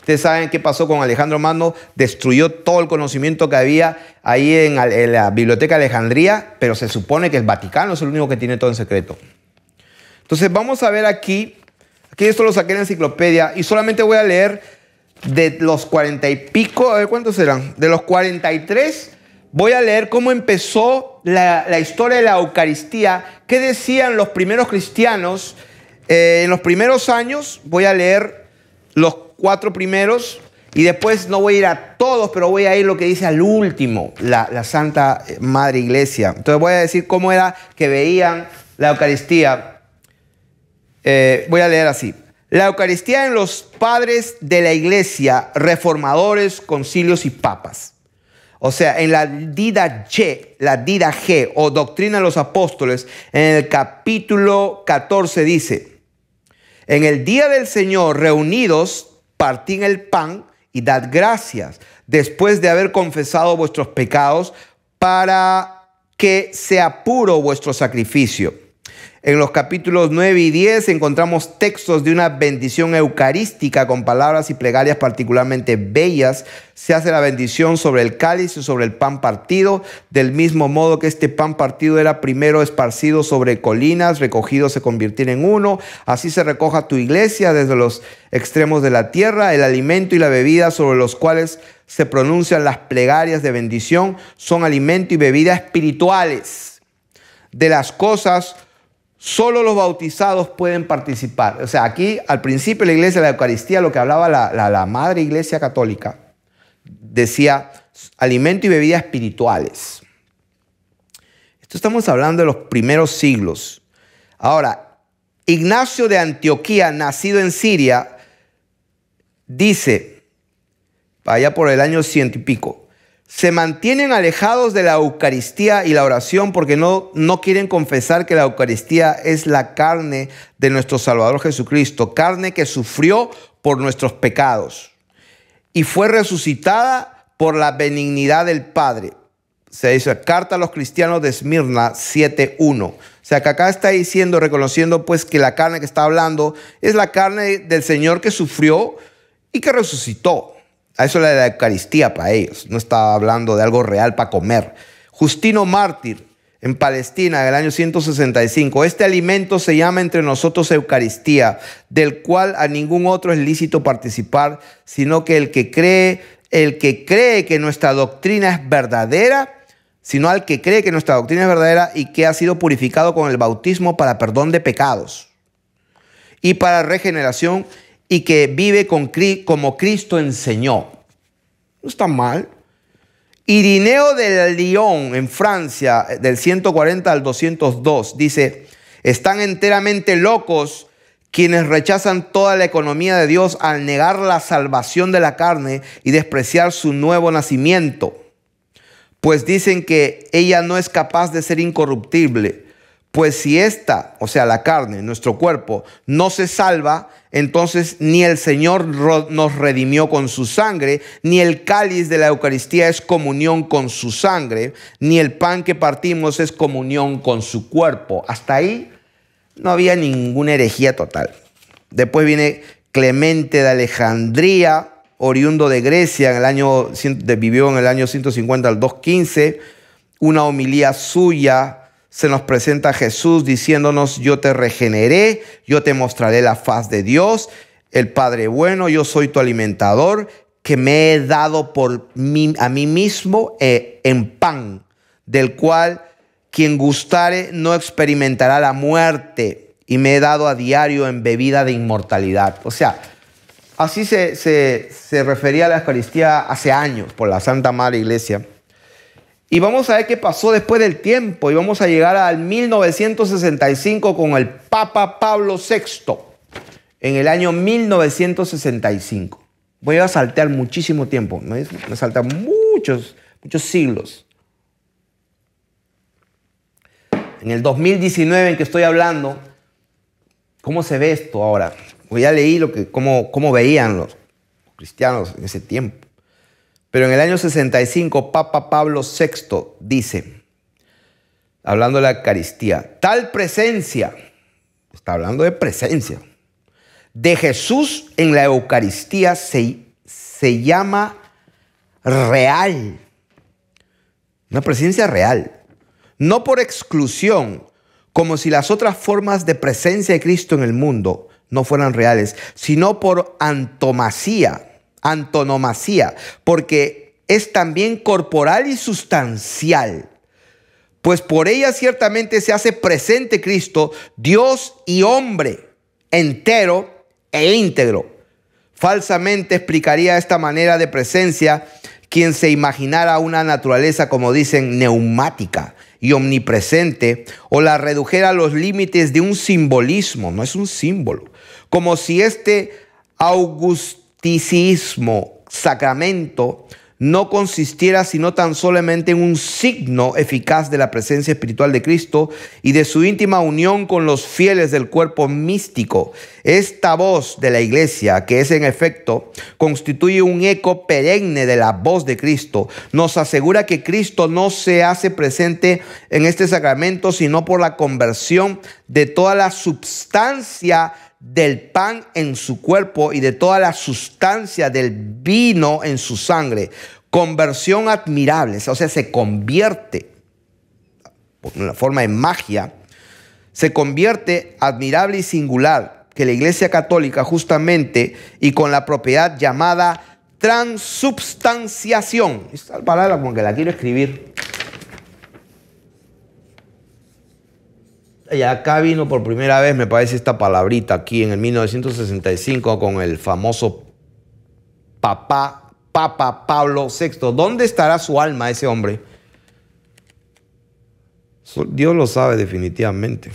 Ustedes saben qué pasó con Alejandro Magno, destruyó todo el conocimiento que había ahí en la Biblioteca de Alejandría, pero se supone que el Vaticano es el único que tiene todo en secreto. Entonces vamos a ver aquí, aquí esto lo saqué en la enciclopedia y solamente voy a leer de los cuarenta y pico, a ver cuántos eran, de los cuarenta y tres, voy a leer cómo empezó la, historia de la Eucaristía, qué decían los primeros cristianos eh, en los primeros años, voy a leer los cuatro primeros, y después no voy a ir a todos, pero voy a ir lo que dice al último, la, Santa Madre Iglesia. Entonces voy a decir cómo era que veían la Eucaristía. Eh, voy a leer así. La Eucaristía en los padres de la iglesia, reformadores, concilios y papas. O sea, en la Dida G, la Dida G o Doctrina de los Apóstoles, en el capítulo 14 dice, en el día del Señor reunidos, partid el pan y dad gracias después de haber confesado vuestros pecados para que sea puro vuestro sacrificio. En los capítulos 9 y 10 encontramos textos de una bendición eucarística con palabras y plegarias particularmente bellas. Se hace la bendición sobre el cáliz y sobre el pan partido, del mismo modo que este pan partido era primero esparcido sobre colinas, recogido se convirtió en uno. Así se recoja tu iglesia desde los extremos de la tierra, el alimento y la bebida sobre los cuales se pronuncian las plegarias de bendición son alimento y bebida espirituales. De las cosas Solo los bautizados pueden participar. O sea, aquí al principio la iglesia, la Eucaristía, lo que hablaba la, la madre iglesia católica, decía alimento y bebidas espirituales. Esto estamos hablando de los primeros siglos. Ahora, Ignacio de Antioquía, nacido en Siria, dice, allá por el año ciento y pico, se mantienen alejados de la Eucaristía y la oración porque no, no quieren confesar que la Eucaristía es la carne de nuestro Salvador Jesucristo, carne que sufrió por nuestros pecados y fue resucitada por la benignidad del Padre. Se dice, carta a los cristianos de Esmirna 7.1. O sea, que acá está diciendo, reconociendo pues que la carne que está hablando es la carne del Señor que sufrió y que resucitó. Eso es la Eucaristía para ellos. No estaba hablando de algo real para comer. Justino Mártir, en Palestina, del año 165. Este alimento se llama entre nosotros Eucaristía, del cual a ningún otro es lícito participar, sino que el que cree, el que cree que nuestra doctrina es verdadera, sino al que cree que nuestra doctrina es verdadera y que ha sido purificado con el bautismo para perdón de pecados y para regeneración y que vive con, como Cristo enseñó. No está mal. Irineo del Lyon, en Francia, eh, del 140 al 202, dice, están enteramente locos quienes rechazan toda la economía de Dios al negar la salvación de la carne y despreciar su nuevo nacimiento, pues dicen que ella no es capaz de ser incorruptible, pues si esta, o sea, la carne, nuestro cuerpo, no se salva, entonces ni el Señor nos redimió con su sangre, ni el cáliz de la Eucaristía es comunión con su sangre, ni el pan que partimos es comunión con su cuerpo. Hasta ahí no había ninguna herejía total. Después viene Clemente de Alejandría, oriundo de Grecia, en el año, vivió en el año 150 al 215, una homilía suya se nos presenta Jesús diciéndonos, yo te regeneré, yo te mostraré la faz de Dios, el Padre bueno, yo soy tu alimentador, que me he dado por mí, a mí mismo eh, en pan, del cual quien gustare no experimentará la muerte, y me he dado a diario en bebida de inmortalidad. O sea, así se, se refería a la Eucaristía hace años por la Santa Madre Iglesia. Y vamos a ver qué pasó después del tiempo. Y vamos a llegar al 1965 con el Papa Pablo VI. En el año 1965. Voy a saltear muchísimo tiempo. Me, me muchos, muchos siglos. En el 2019 en que estoy hablando, ¿cómo se ve esto ahora? Voy pues ya leí lo que, cómo veían los cristianos en ese tiempo. Pero en el año 65, Papa Pablo VI dice, hablando de la Eucaristía, tal presencia, está hablando de presencia, de Jesús en la Eucaristía se, se llama real. Una presencia real. No por exclusión, como si las otras formas de presencia de Cristo en el mundo no fueran reales, sino por antomasía antonomasía, porque es también corporal y sustancial. Pues por ella ciertamente se hace presente Cristo, Dios y hombre, entero e íntegro. Falsamente explicaría esta manera de presencia quien se imaginara una naturaleza, como dicen, neumática y omnipresente, o la redujera a los límites de un simbolismo, no es un símbolo, como si este augusto tisismo, sacramento, no consistiera sino tan solamente en un signo eficaz de la presencia espiritual de Cristo y de su íntima unión con los fieles del cuerpo místico. Esta voz de la iglesia, que es en efecto, constituye un eco perenne de la voz de Cristo, nos asegura que Cristo no se hace presente en este sacramento sino por la conversión de toda la substancia del pan en su cuerpo y de toda la sustancia del vino en su sangre. Conversión admirable, o sea, se convierte, por una forma de magia, se convierte admirable y singular que la Iglesia Católica justamente y con la propiedad llamada transubstanciación. Esta palabra como que la quiero escribir. Y acá vino por primera vez, me parece, esta palabrita aquí en el 1965 con el famoso papá, papá Pablo VI. ¿Dónde estará su alma ese hombre? Dios lo sabe definitivamente.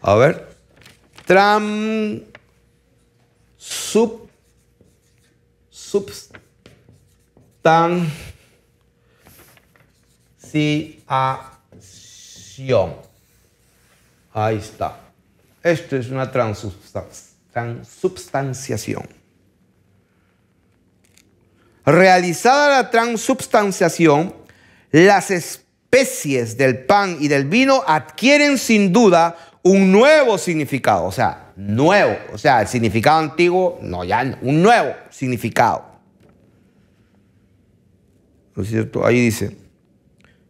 A ver. Tram. Sub. Tan. Si. A Ahí está. Esto es una transubstanciación. Realizada la transubstanciación, las especies del pan y del vino adquieren sin duda un nuevo significado, o sea, nuevo, o sea, el significado antiguo, no, ya, no, un nuevo significado. ¿No es cierto? Ahí dice.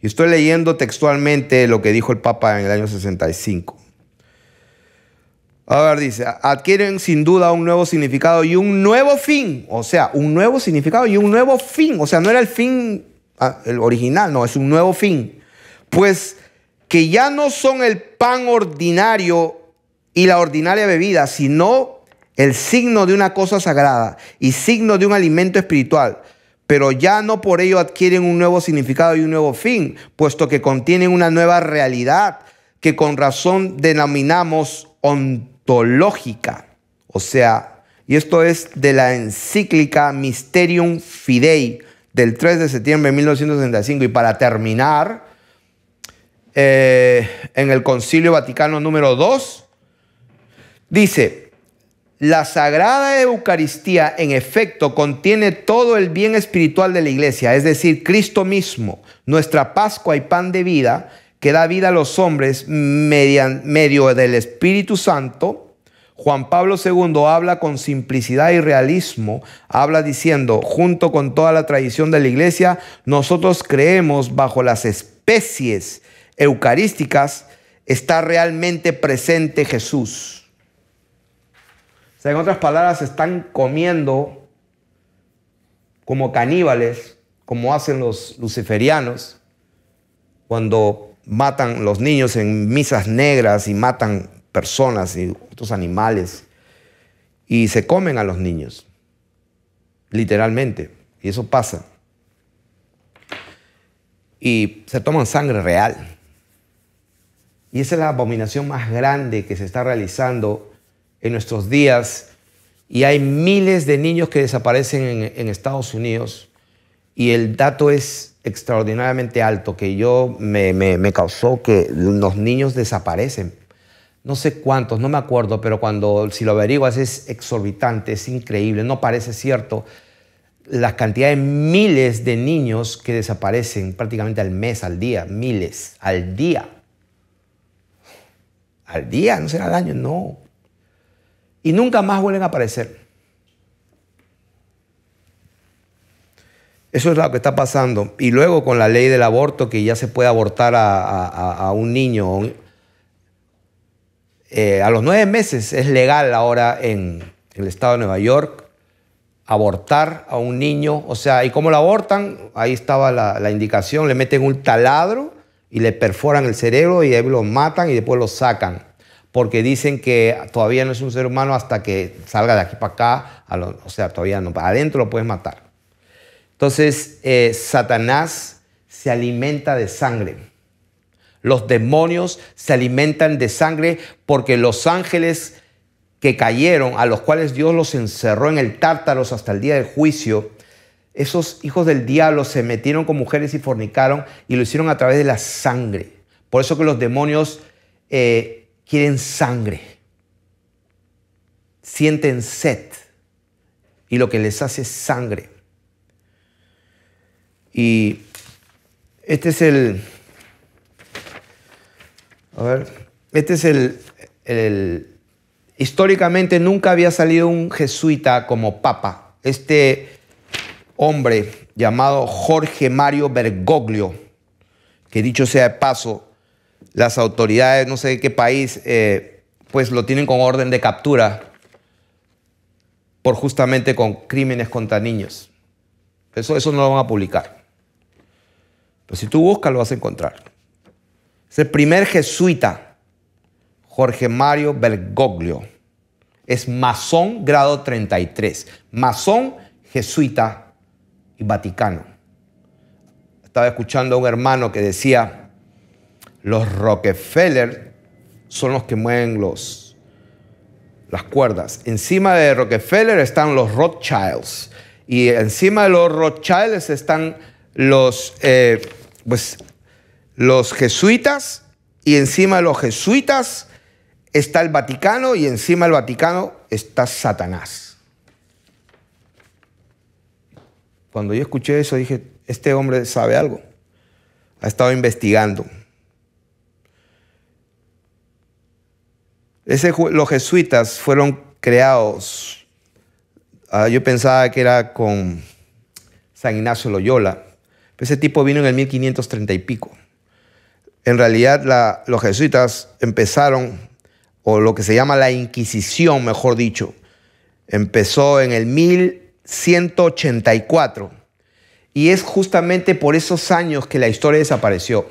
Y estoy leyendo textualmente lo que dijo el Papa en el año 65. A ver, dice, adquieren sin duda un nuevo significado y un nuevo fin. O sea, un nuevo significado y un nuevo fin. O sea, no era el fin ah, el original, no, es un nuevo fin. Pues que ya no son el pan ordinario y la ordinaria bebida, sino el signo de una cosa sagrada y signo de un alimento espiritual pero ya no por ello adquieren un nuevo significado y un nuevo fin, puesto que contienen una nueva realidad que con razón denominamos ontológica. O sea, y esto es de la encíclica Mysterium Fidei del 3 de septiembre de 1965. Y para terminar, eh, en el Concilio Vaticano número 2, dice, la Sagrada Eucaristía, en efecto, contiene todo el bien espiritual de la iglesia, es decir, Cristo mismo, nuestra Pascua y pan de vida, que da vida a los hombres mediante medio del Espíritu Santo. Juan Pablo II habla con simplicidad y realismo, habla diciendo, junto con toda la tradición de la iglesia, nosotros creemos bajo las especies eucarísticas está realmente presente Jesús o sea, en otras palabras, están comiendo como caníbales, como hacen los luciferianos, cuando matan los niños en misas negras y matan personas y otros animales y se comen a los niños, literalmente, y eso pasa. Y se toman sangre real. Y esa es la abominación más grande que se está realizando en nuestros días y hay miles de niños que desaparecen en, Estados Unidos y el dato es extraordinariamente alto que yo me, me causó que los niños desaparecen. No sé cuántos, no me acuerdo, pero cuando si lo averiguas es exorbitante, es increíble, no parece cierto la cantidad de miles de niños que desaparecen prácticamente al mes, al día, miles, al día. Al día, no será al año, no y nunca más vuelven a aparecer. Eso es lo que está pasando. Y luego con la ley del aborto, que ya se puede abortar a, un niño eh, a los nueve meses, es legal ahora en el estado de Nueva York abortar a un niño. O sea, ¿y cómo lo abortan? Ahí estaba la, la indicación, le meten un taladro y le perforan el cerebro y ahí lo matan y después lo sacan porque dicen que todavía no es un ser humano hasta que salga de aquí para acá, o sea, todavía no, para adentro lo puedes matar. Entonces, eh, Satanás se alimenta de sangre. Los demonios se alimentan de sangre porque los ángeles que cayeron, a los cuales Dios los encerró en el tártaros hasta el día del juicio, esos hijos del diablo se metieron con mujeres y fornicaron y lo hicieron a través de la sangre. Por eso que los demonios eh, quieren sangre, sienten sed y lo que les hace es sangre. Y este es el, a ver, este es el, históricamente nunca había salido un jesuita como papa. Este hombre llamado Jorge Mario Bergoglio, que dicho sea de paso, las autoridades, no sé de qué país, eh, pues lo tienen con orden de captura por justamente con crímenes contra niños. Eso, eso no lo van a publicar. Pero si tú buscas, lo vas a encontrar. Es el primer jesuita, Jorge Mario Bergoglio. Es masón grado 33. Masón, jesuita y vaticano. Estaba escuchando a un hermano que decía, los Rockefeller son los que mueven los, las cuerdas. Encima de Rockefeller están los Rothschilds. Y encima de los Rothschilds están los, eh, pues, los jesuitas. Y encima de los jesuitas está el Vaticano. Y encima del Vaticano está Satanás. Cuando yo escuché eso dije, este hombre sabe algo. Ha estado investigando. los jesuitas fueron creados, ah, yo pensaba que era con San Ignacio Loyola, pero ese tipo vino en el 1530 y pico. En realidad los jesuitas empezaron, o lo que se llama la Inquisición, mejor dicho, empezó en el 1184. Y es justamente por esos años que la historia desapareció.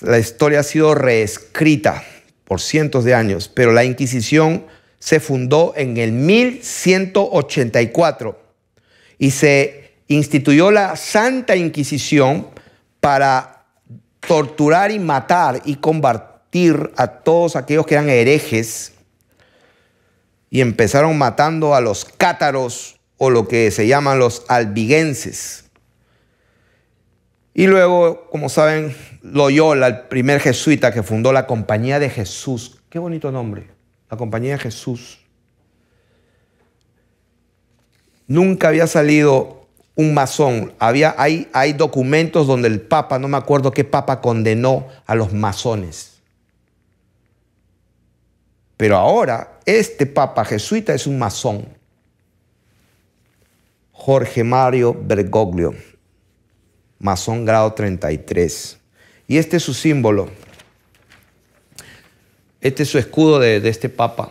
La historia ha sido reescrita por cientos de años, pero la Inquisición se fundó en el 1184 y se instituyó la Santa Inquisición para torturar y matar y combatir a todos aquellos que eran herejes y empezaron matando a los cátaros o lo que se llaman los albigenses. Y luego, como saben, Loyola, el primer jesuita que fundó la Compañía de Jesús. Qué bonito nombre, la Compañía de Jesús. Nunca había salido un masón. Había, hay, hay documentos donde el Papa, no me acuerdo qué Papa, condenó a los masones. Pero ahora, este Papa jesuita es un masón. Jorge Mario Bergoglio masón grado 33. Y este es su símbolo. Este es su escudo de, este papa.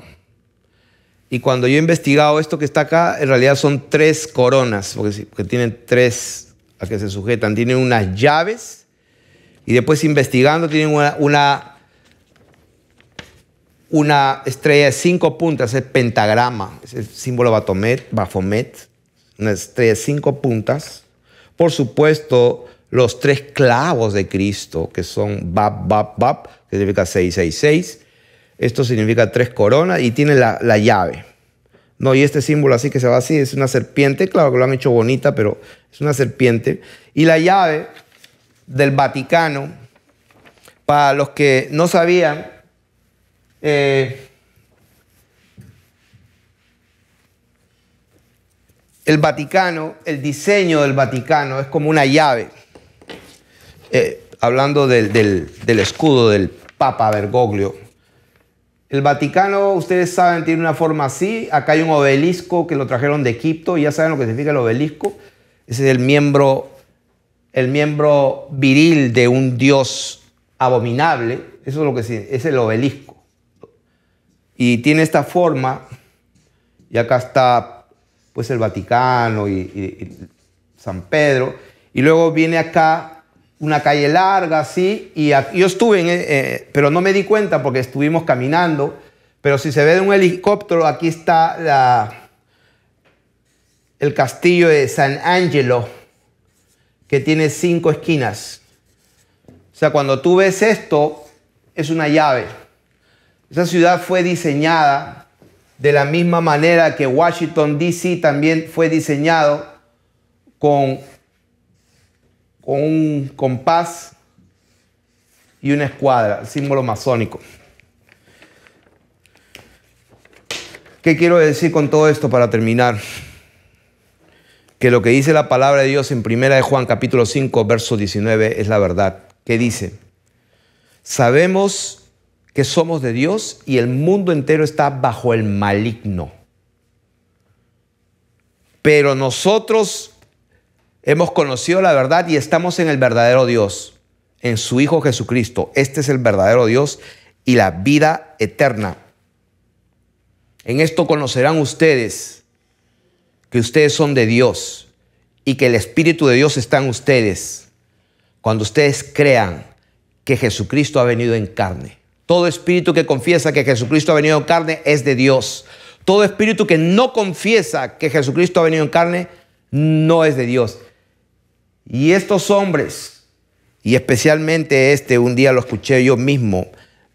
Y cuando yo he investigado esto que está acá, en realidad son tres coronas, porque, tienen tres a que se sujetan. Tienen unas llaves y después investigando tienen una, una, estrella de cinco puntas, el pentagrama, es el símbolo Batomet, Bafomet, una estrella de cinco puntas por supuesto, los tres clavos de Cristo, que son Bab, Bab, Bab, que significa 666. Esto significa tres coronas y tiene la, llave. No, y este símbolo así que se va así, es una serpiente, claro que lo han hecho bonita, pero es una serpiente. Y la llave del Vaticano, para los que no sabían, eh, El Vaticano, el diseño del Vaticano es como una llave. Eh, hablando del, escudo del Papa Bergoglio, el Vaticano, ustedes saben, tiene una forma así. Acá hay un obelisco que lo trajeron de Egipto. ya saben lo que significa el obelisco. Ese es el miembro, el miembro viril de un dios abominable. Eso es lo que es el obelisco. Y tiene esta forma. Y acá está pues el Vaticano y, San Pedro. Y luego viene acá una calle larga, así, y yo estuve, en, eh, pero no me di cuenta porque estuvimos caminando, pero si se ve de un helicóptero, aquí está el castillo de San Angelo, que tiene cinco esquinas. O sea, cuando tú ves esto, es una llave. Esa ciudad fue diseñada de la misma manera que Washington, D.C. también fue diseñado con, con un compás y una escuadra, símbolo masónico. ¿Qué quiero decir con todo esto para terminar? Que lo que dice la palabra de Dios en 1 de Juan capítulo 5, verso 19 es la verdad. ¿Qué dice? Sabemos somos de Dios y el mundo entero está bajo el maligno. Pero nosotros hemos conocido la verdad y estamos en el verdadero Dios, en su Hijo Jesucristo. Este es el verdadero Dios y la vida eterna. En esto conocerán ustedes que ustedes son de Dios y que el Espíritu de Dios está en ustedes cuando ustedes crean que Jesucristo ha venido en carne. Todo espíritu que confiesa que Jesucristo ha venido en carne es de Dios. Todo espíritu que no confiesa que Jesucristo ha venido en carne no es de Dios. Y estos hombres, y especialmente este, un día lo escuché yo mismo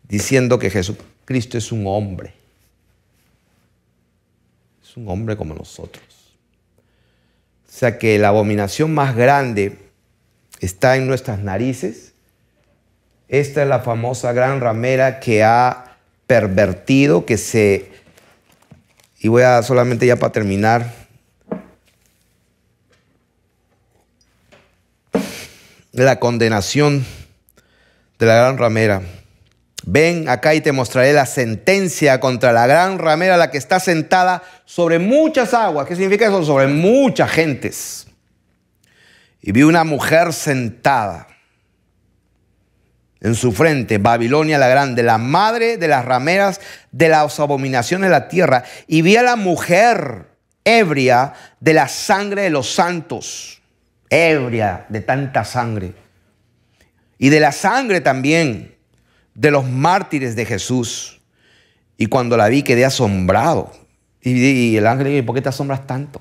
diciendo que Jesucristo es un hombre. Es un hombre como nosotros. O sea que la abominación más grande está en nuestras narices esta es la famosa gran ramera que ha pervertido, que se... Y voy a solamente ya para terminar. La condenación de la gran ramera. Ven acá y te mostraré la sentencia contra la gran ramera, la que está sentada sobre muchas aguas. ¿Qué significa eso? Sobre muchas gentes. Y vi una mujer sentada en su frente, Babilonia la grande, la madre de las rameras de las abominaciones de la tierra, y vi a la mujer ebria de la sangre de los santos, ebria de tanta sangre, y de la sangre también de los mártires de Jesús. Y cuando la vi quedé asombrado. Y, el ángel dijo, ¿por qué te asombras tanto?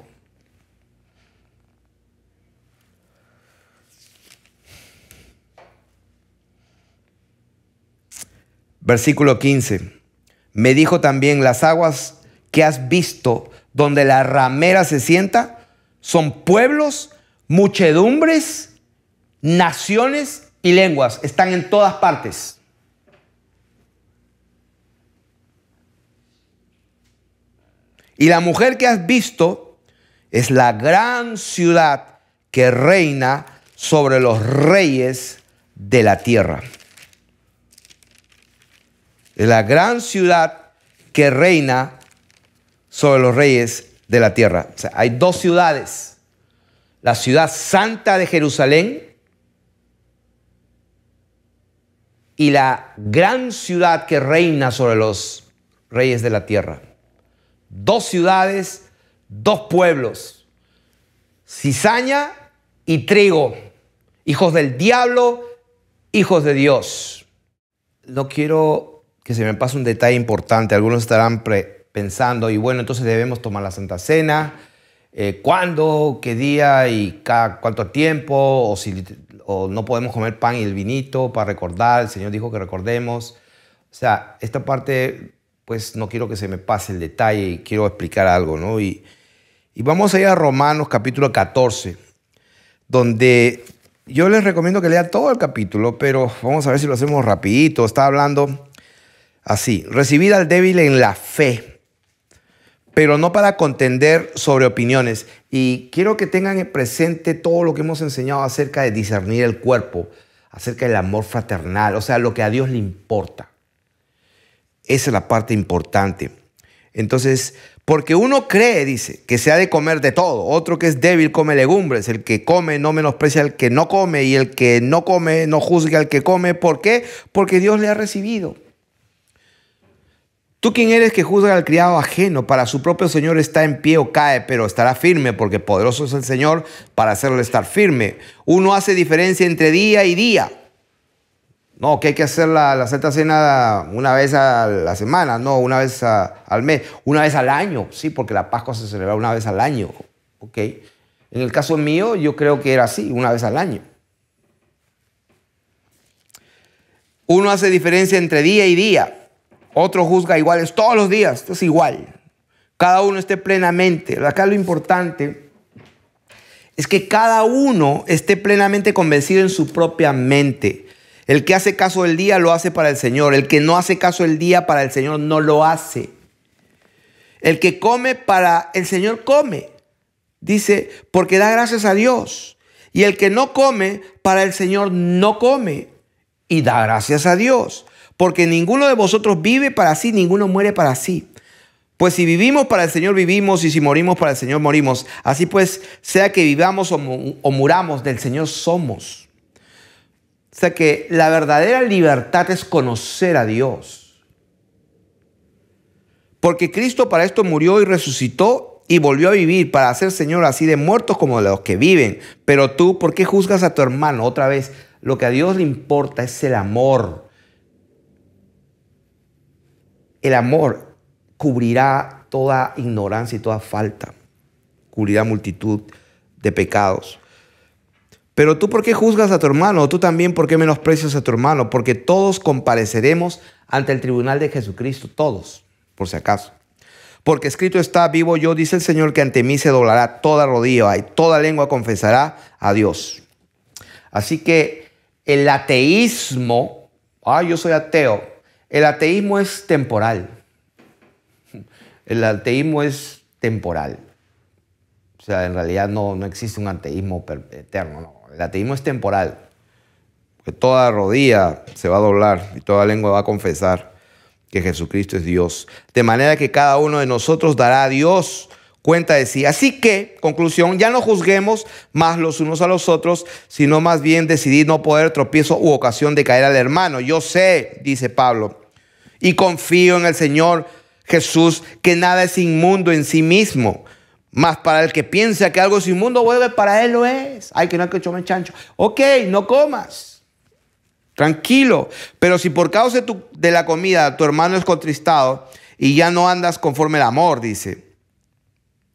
Versículo 15. Me dijo también, las aguas que has visto donde la ramera se sienta son pueblos, muchedumbres, naciones y lenguas. Están en todas partes. Y la mujer que has visto es la gran ciudad que reina sobre los reyes de la tierra la gran ciudad que reina sobre los reyes de la tierra. O sea, hay dos ciudades. La ciudad santa de Jerusalén y la gran ciudad que reina sobre los reyes de la tierra. Dos ciudades, dos pueblos. Cizaña y trigo. Hijos del diablo, hijos de Dios. No quiero que se me pasa un detalle importante. Algunos estarán pensando, y bueno, entonces debemos tomar la Santa Cena. Eh, ¿Cuándo? ¿Qué día? ¿Y cada cuánto tiempo? O si no podemos comer pan y el vinito para recordar. El Señor dijo que recordemos. O sea, esta parte, pues no quiero que se me pase el detalle y quiero explicar algo, ¿no? Y, y vamos a ir a Romanos capítulo 14, donde yo les recomiendo que lean todo el capítulo, pero vamos a ver si lo hacemos rapidito. Está hablando Así, recibir al débil en la fe, pero no para contender sobre opiniones. Y quiero que tengan presente todo lo que hemos enseñado acerca de discernir el cuerpo, acerca del amor fraternal, o sea, lo que a Dios le importa. Esa es la parte importante. Entonces, porque uno cree, dice, que se ha de comer de todo, otro que es débil come legumbres, el que come no menosprecia al que no come y el que no come no juzga al que come. ¿Por qué? Porque Dios le ha recibido. ¿Tú quién eres que juzga al criado ajeno? Para su propio Señor está en pie o cae, pero estará firme, porque poderoso es el Señor para hacerlo estar firme. Uno hace diferencia entre día y día. No, que hay que hacer la, la Santa Cena una vez a la semana, no, una vez al mes, una vez al año, sí, porque la Pascua se celebra una vez al año, ¿ok? En el caso mío, yo creo que era así, una vez al año. Uno hace diferencia entre día y día. Otro juzga iguales todos los días. es igual. Cada uno esté plenamente. Acá lo importante es que cada uno esté plenamente convencido en su propia mente. El que hace caso del día lo hace para el Señor. El que no hace caso del día para el Señor no lo hace. El que come para el Señor come. Dice, porque da gracias a Dios. Y el que no come para el Señor no come y da gracias a Dios porque ninguno de vosotros vive para sí, ninguno muere para sí. Pues si vivimos para el Señor, vivimos, y si morimos para el Señor, morimos. Así pues, sea que vivamos o, muramos, del Señor somos. O sea que la verdadera libertad es conocer a Dios. Porque Cristo para esto murió y resucitó y volvió a vivir para ser Señor así de muertos como de los que viven. Pero tú, ¿por qué juzgas a tu hermano otra vez? Lo que a Dios le importa es el amor. El amor cubrirá toda ignorancia y toda falta, cubrirá multitud de pecados. Pero tú por qué juzgas a tu hermano, tú también por qué menosprecias a tu hermano, porque todos compareceremos ante el tribunal de Jesucristo, todos, por si acaso. Porque escrito está, vivo yo, dice el Señor, que ante mí se doblará toda rodilla y toda lengua confesará a Dios. Así que el ateísmo, ah, yo soy ateo, el ateísmo es temporal. El ateísmo es temporal. O sea, en realidad no, no existe un ateísmo eterno. El ateísmo es temporal. Que toda rodilla se va a doblar y toda lengua va a confesar que Jesucristo es Dios. De manera que cada uno de nosotros dará a Dios cuenta de sí. Así que, conclusión, ya no juzguemos más los unos a los otros, sino más bien decidir no poder tropiezo u ocasión de caer al hermano. Yo sé, dice Pablo, y confío en el Señor Jesús que nada es inmundo en sí mismo. Mas para el que piensa que algo es inmundo, vuelve, para él lo es. Ay, que no hay que chome chancho. Ok, no comas. Tranquilo. Pero si por causa de, la comida tu hermano es contristado y ya no andas conforme el amor, dice,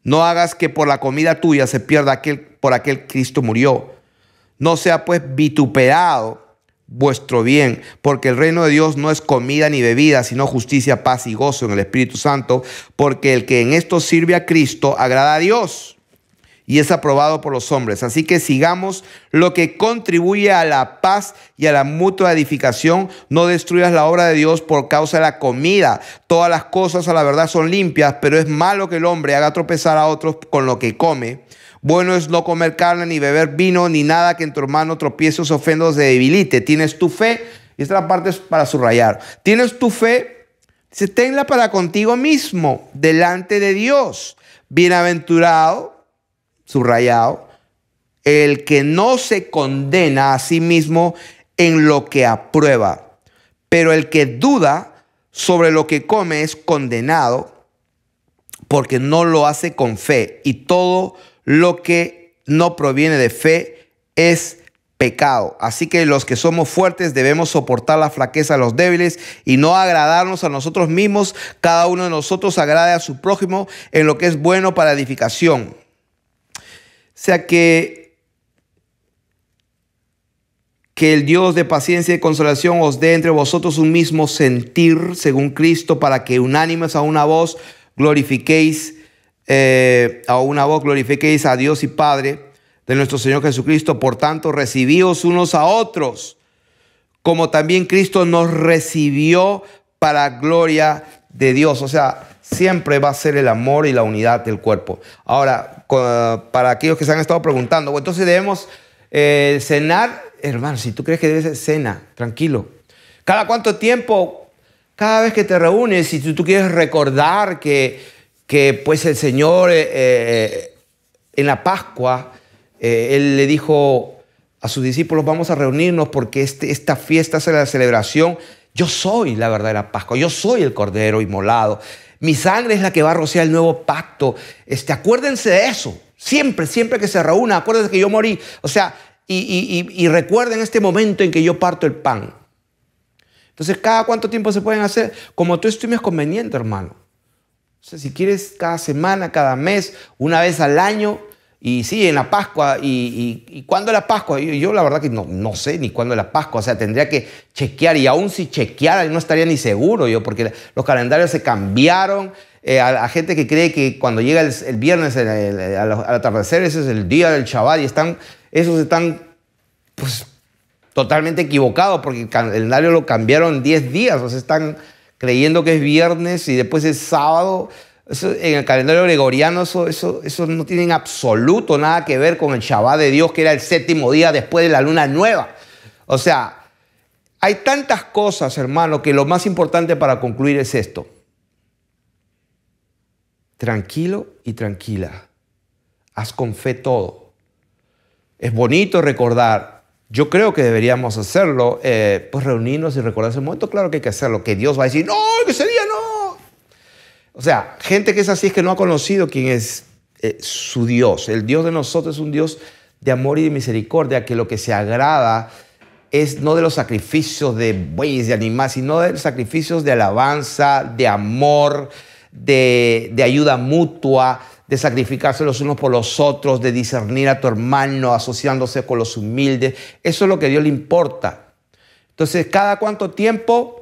no hagas que por la comida tuya se pierda aquel por aquel Cristo murió. No sea pues vituperado vuestro bien, porque el reino de Dios no es comida ni bebida, sino justicia, paz y gozo en el Espíritu Santo, porque el que en esto sirve a Cristo agrada a Dios y es aprobado por los hombres. Así que sigamos lo que contribuye a la paz y a la mutua edificación. No destruyas la obra de Dios por causa de la comida. Todas las cosas a la verdad son limpias, pero es malo que el hombre haga tropezar a otros con lo que come. Bueno es no comer carne, ni beber vino, ni nada que en tu hermano tropiece o ofendos de debilite. Tienes tu fe, y esta parte es para subrayar. Tienes tu fe, se tenla para contigo mismo, delante de Dios. Bienaventurado subrayado, el que no se condena a sí mismo en lo que aprueba, pero el que duda sobre lo que come es condenado porque no lo hace con fe y todo lo que no proviene de fe es pecado. Así que los que somos fuertes debemos soportar la flaqueza de los débiles y no agradarnos a nosotros mismos. Cada uno de nosotros agrade a su prójimo en lo que es bueno para edificación sea que que el Dios de paciencia y consolación os dé entre vosotros un mismo sentir según Cristo para que unánimes a una voz glorifiquéis eh, a una voz glorifiquéis a Dios y Padre de nuestro Señor Jesucristo. Por tanto, recibíos unos a otros, como también Cristo nos recibió para gloria de Dios. O sea, siempre va a ser el amor y la unidad del cuerpo. Ahora, para aquellos que se han estado preguntando. entonces debemos eh, cenar, hermano, si tú crees que debes cena, tranquilo. ¿Cada cuánto tiempo? Cada vez que te reúnes, si tú, quieres recordar que, que pues el Señor eh, eh, en la Pascua, Él le dijo a sus discípulos, vamos a reunirnos porque este, esta fiesta es la celebración. Yo soy la verdadera Pascua, yo soy el Cordero inmolado. Mi sangre es la que va a rociar el nuevo pacto. Este, acuérdense de eso. Siempre, siempre que se reúna, acuérdense que yo morí. O sea, y, recuerden este momento en que yo parto el pan. Entonces, ¿cada cuánto tiempo se pueden hacer? Como tú más conveniente, hermano. O sea, si quieres cada semana, cada mes, una vez al año, y sí, en la Pascua, ¿y, y, cuándo es la Pascua? Yo, yo, la verdad que no, no sé ni cuándo es la Pascua, o sea, tendría que chequear y aún si chequeara no estaría ni seguro yo, porque los calendarios se cambiaron, eh, a gente que cree que cuando llega el, viernes al, atardecer ese es el día del Shabbat y están, esos están pues, totalmente equivocados porque el calendario lo cambiaron 10 días, o sea, están creyendo que es viernes y después es sábado en el calendario gregoriano eso, eso, no tiene en absoluto nada que ver con el Shabbat de Dios, que era el séptimo día después de la luna nueva. O sea, hay tantas cosas, hermano, que lo más importante para concluir es esto. Tranquilo y tranquila. Haz con fe todo. Es bonito recordar. Yo creo que deberíamos hacerlo, eh, pues reunirnos y recordar ese momento. Claro que hay que hacerlo. Que Dios va a decir, no, que ese día no, o sea, gente que es así es que no ha conocido quién es eh, su Dios. El Dios de nosotros es un Dios de amor y de misericordia, que lo que se agrada es no de los sacrificios de bueyes, de animales, sino de los sacrificios de alabanza, de amor, de, de ayuda mutua, de sacrificarse los unos por los otros, de discernir a tu hermano, asociándose con los humildes. Eso es lo que Dios le importa. Entonces, cada cuánto tiempo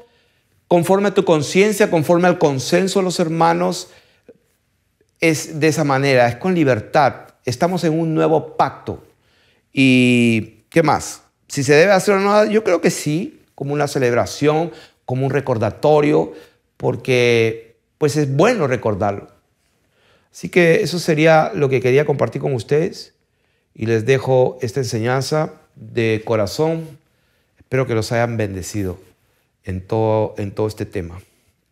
conforme a tu conciencia, conforme al consenso de los hermanos, es de esa manera, es con libertad. Estamos en un nuevo pacto. ¿Y qué más? Si se debe hacer o no, yo creo que sí, como una celebración, como un recordatorio, porque pues es bueno recordarlo. Así que eso sería lo que quería compartir con ustedes y les dejo esta enseñanza de corazón. Espero que los hayan bendecido en todo, en todo este tema.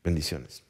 Bendiciones.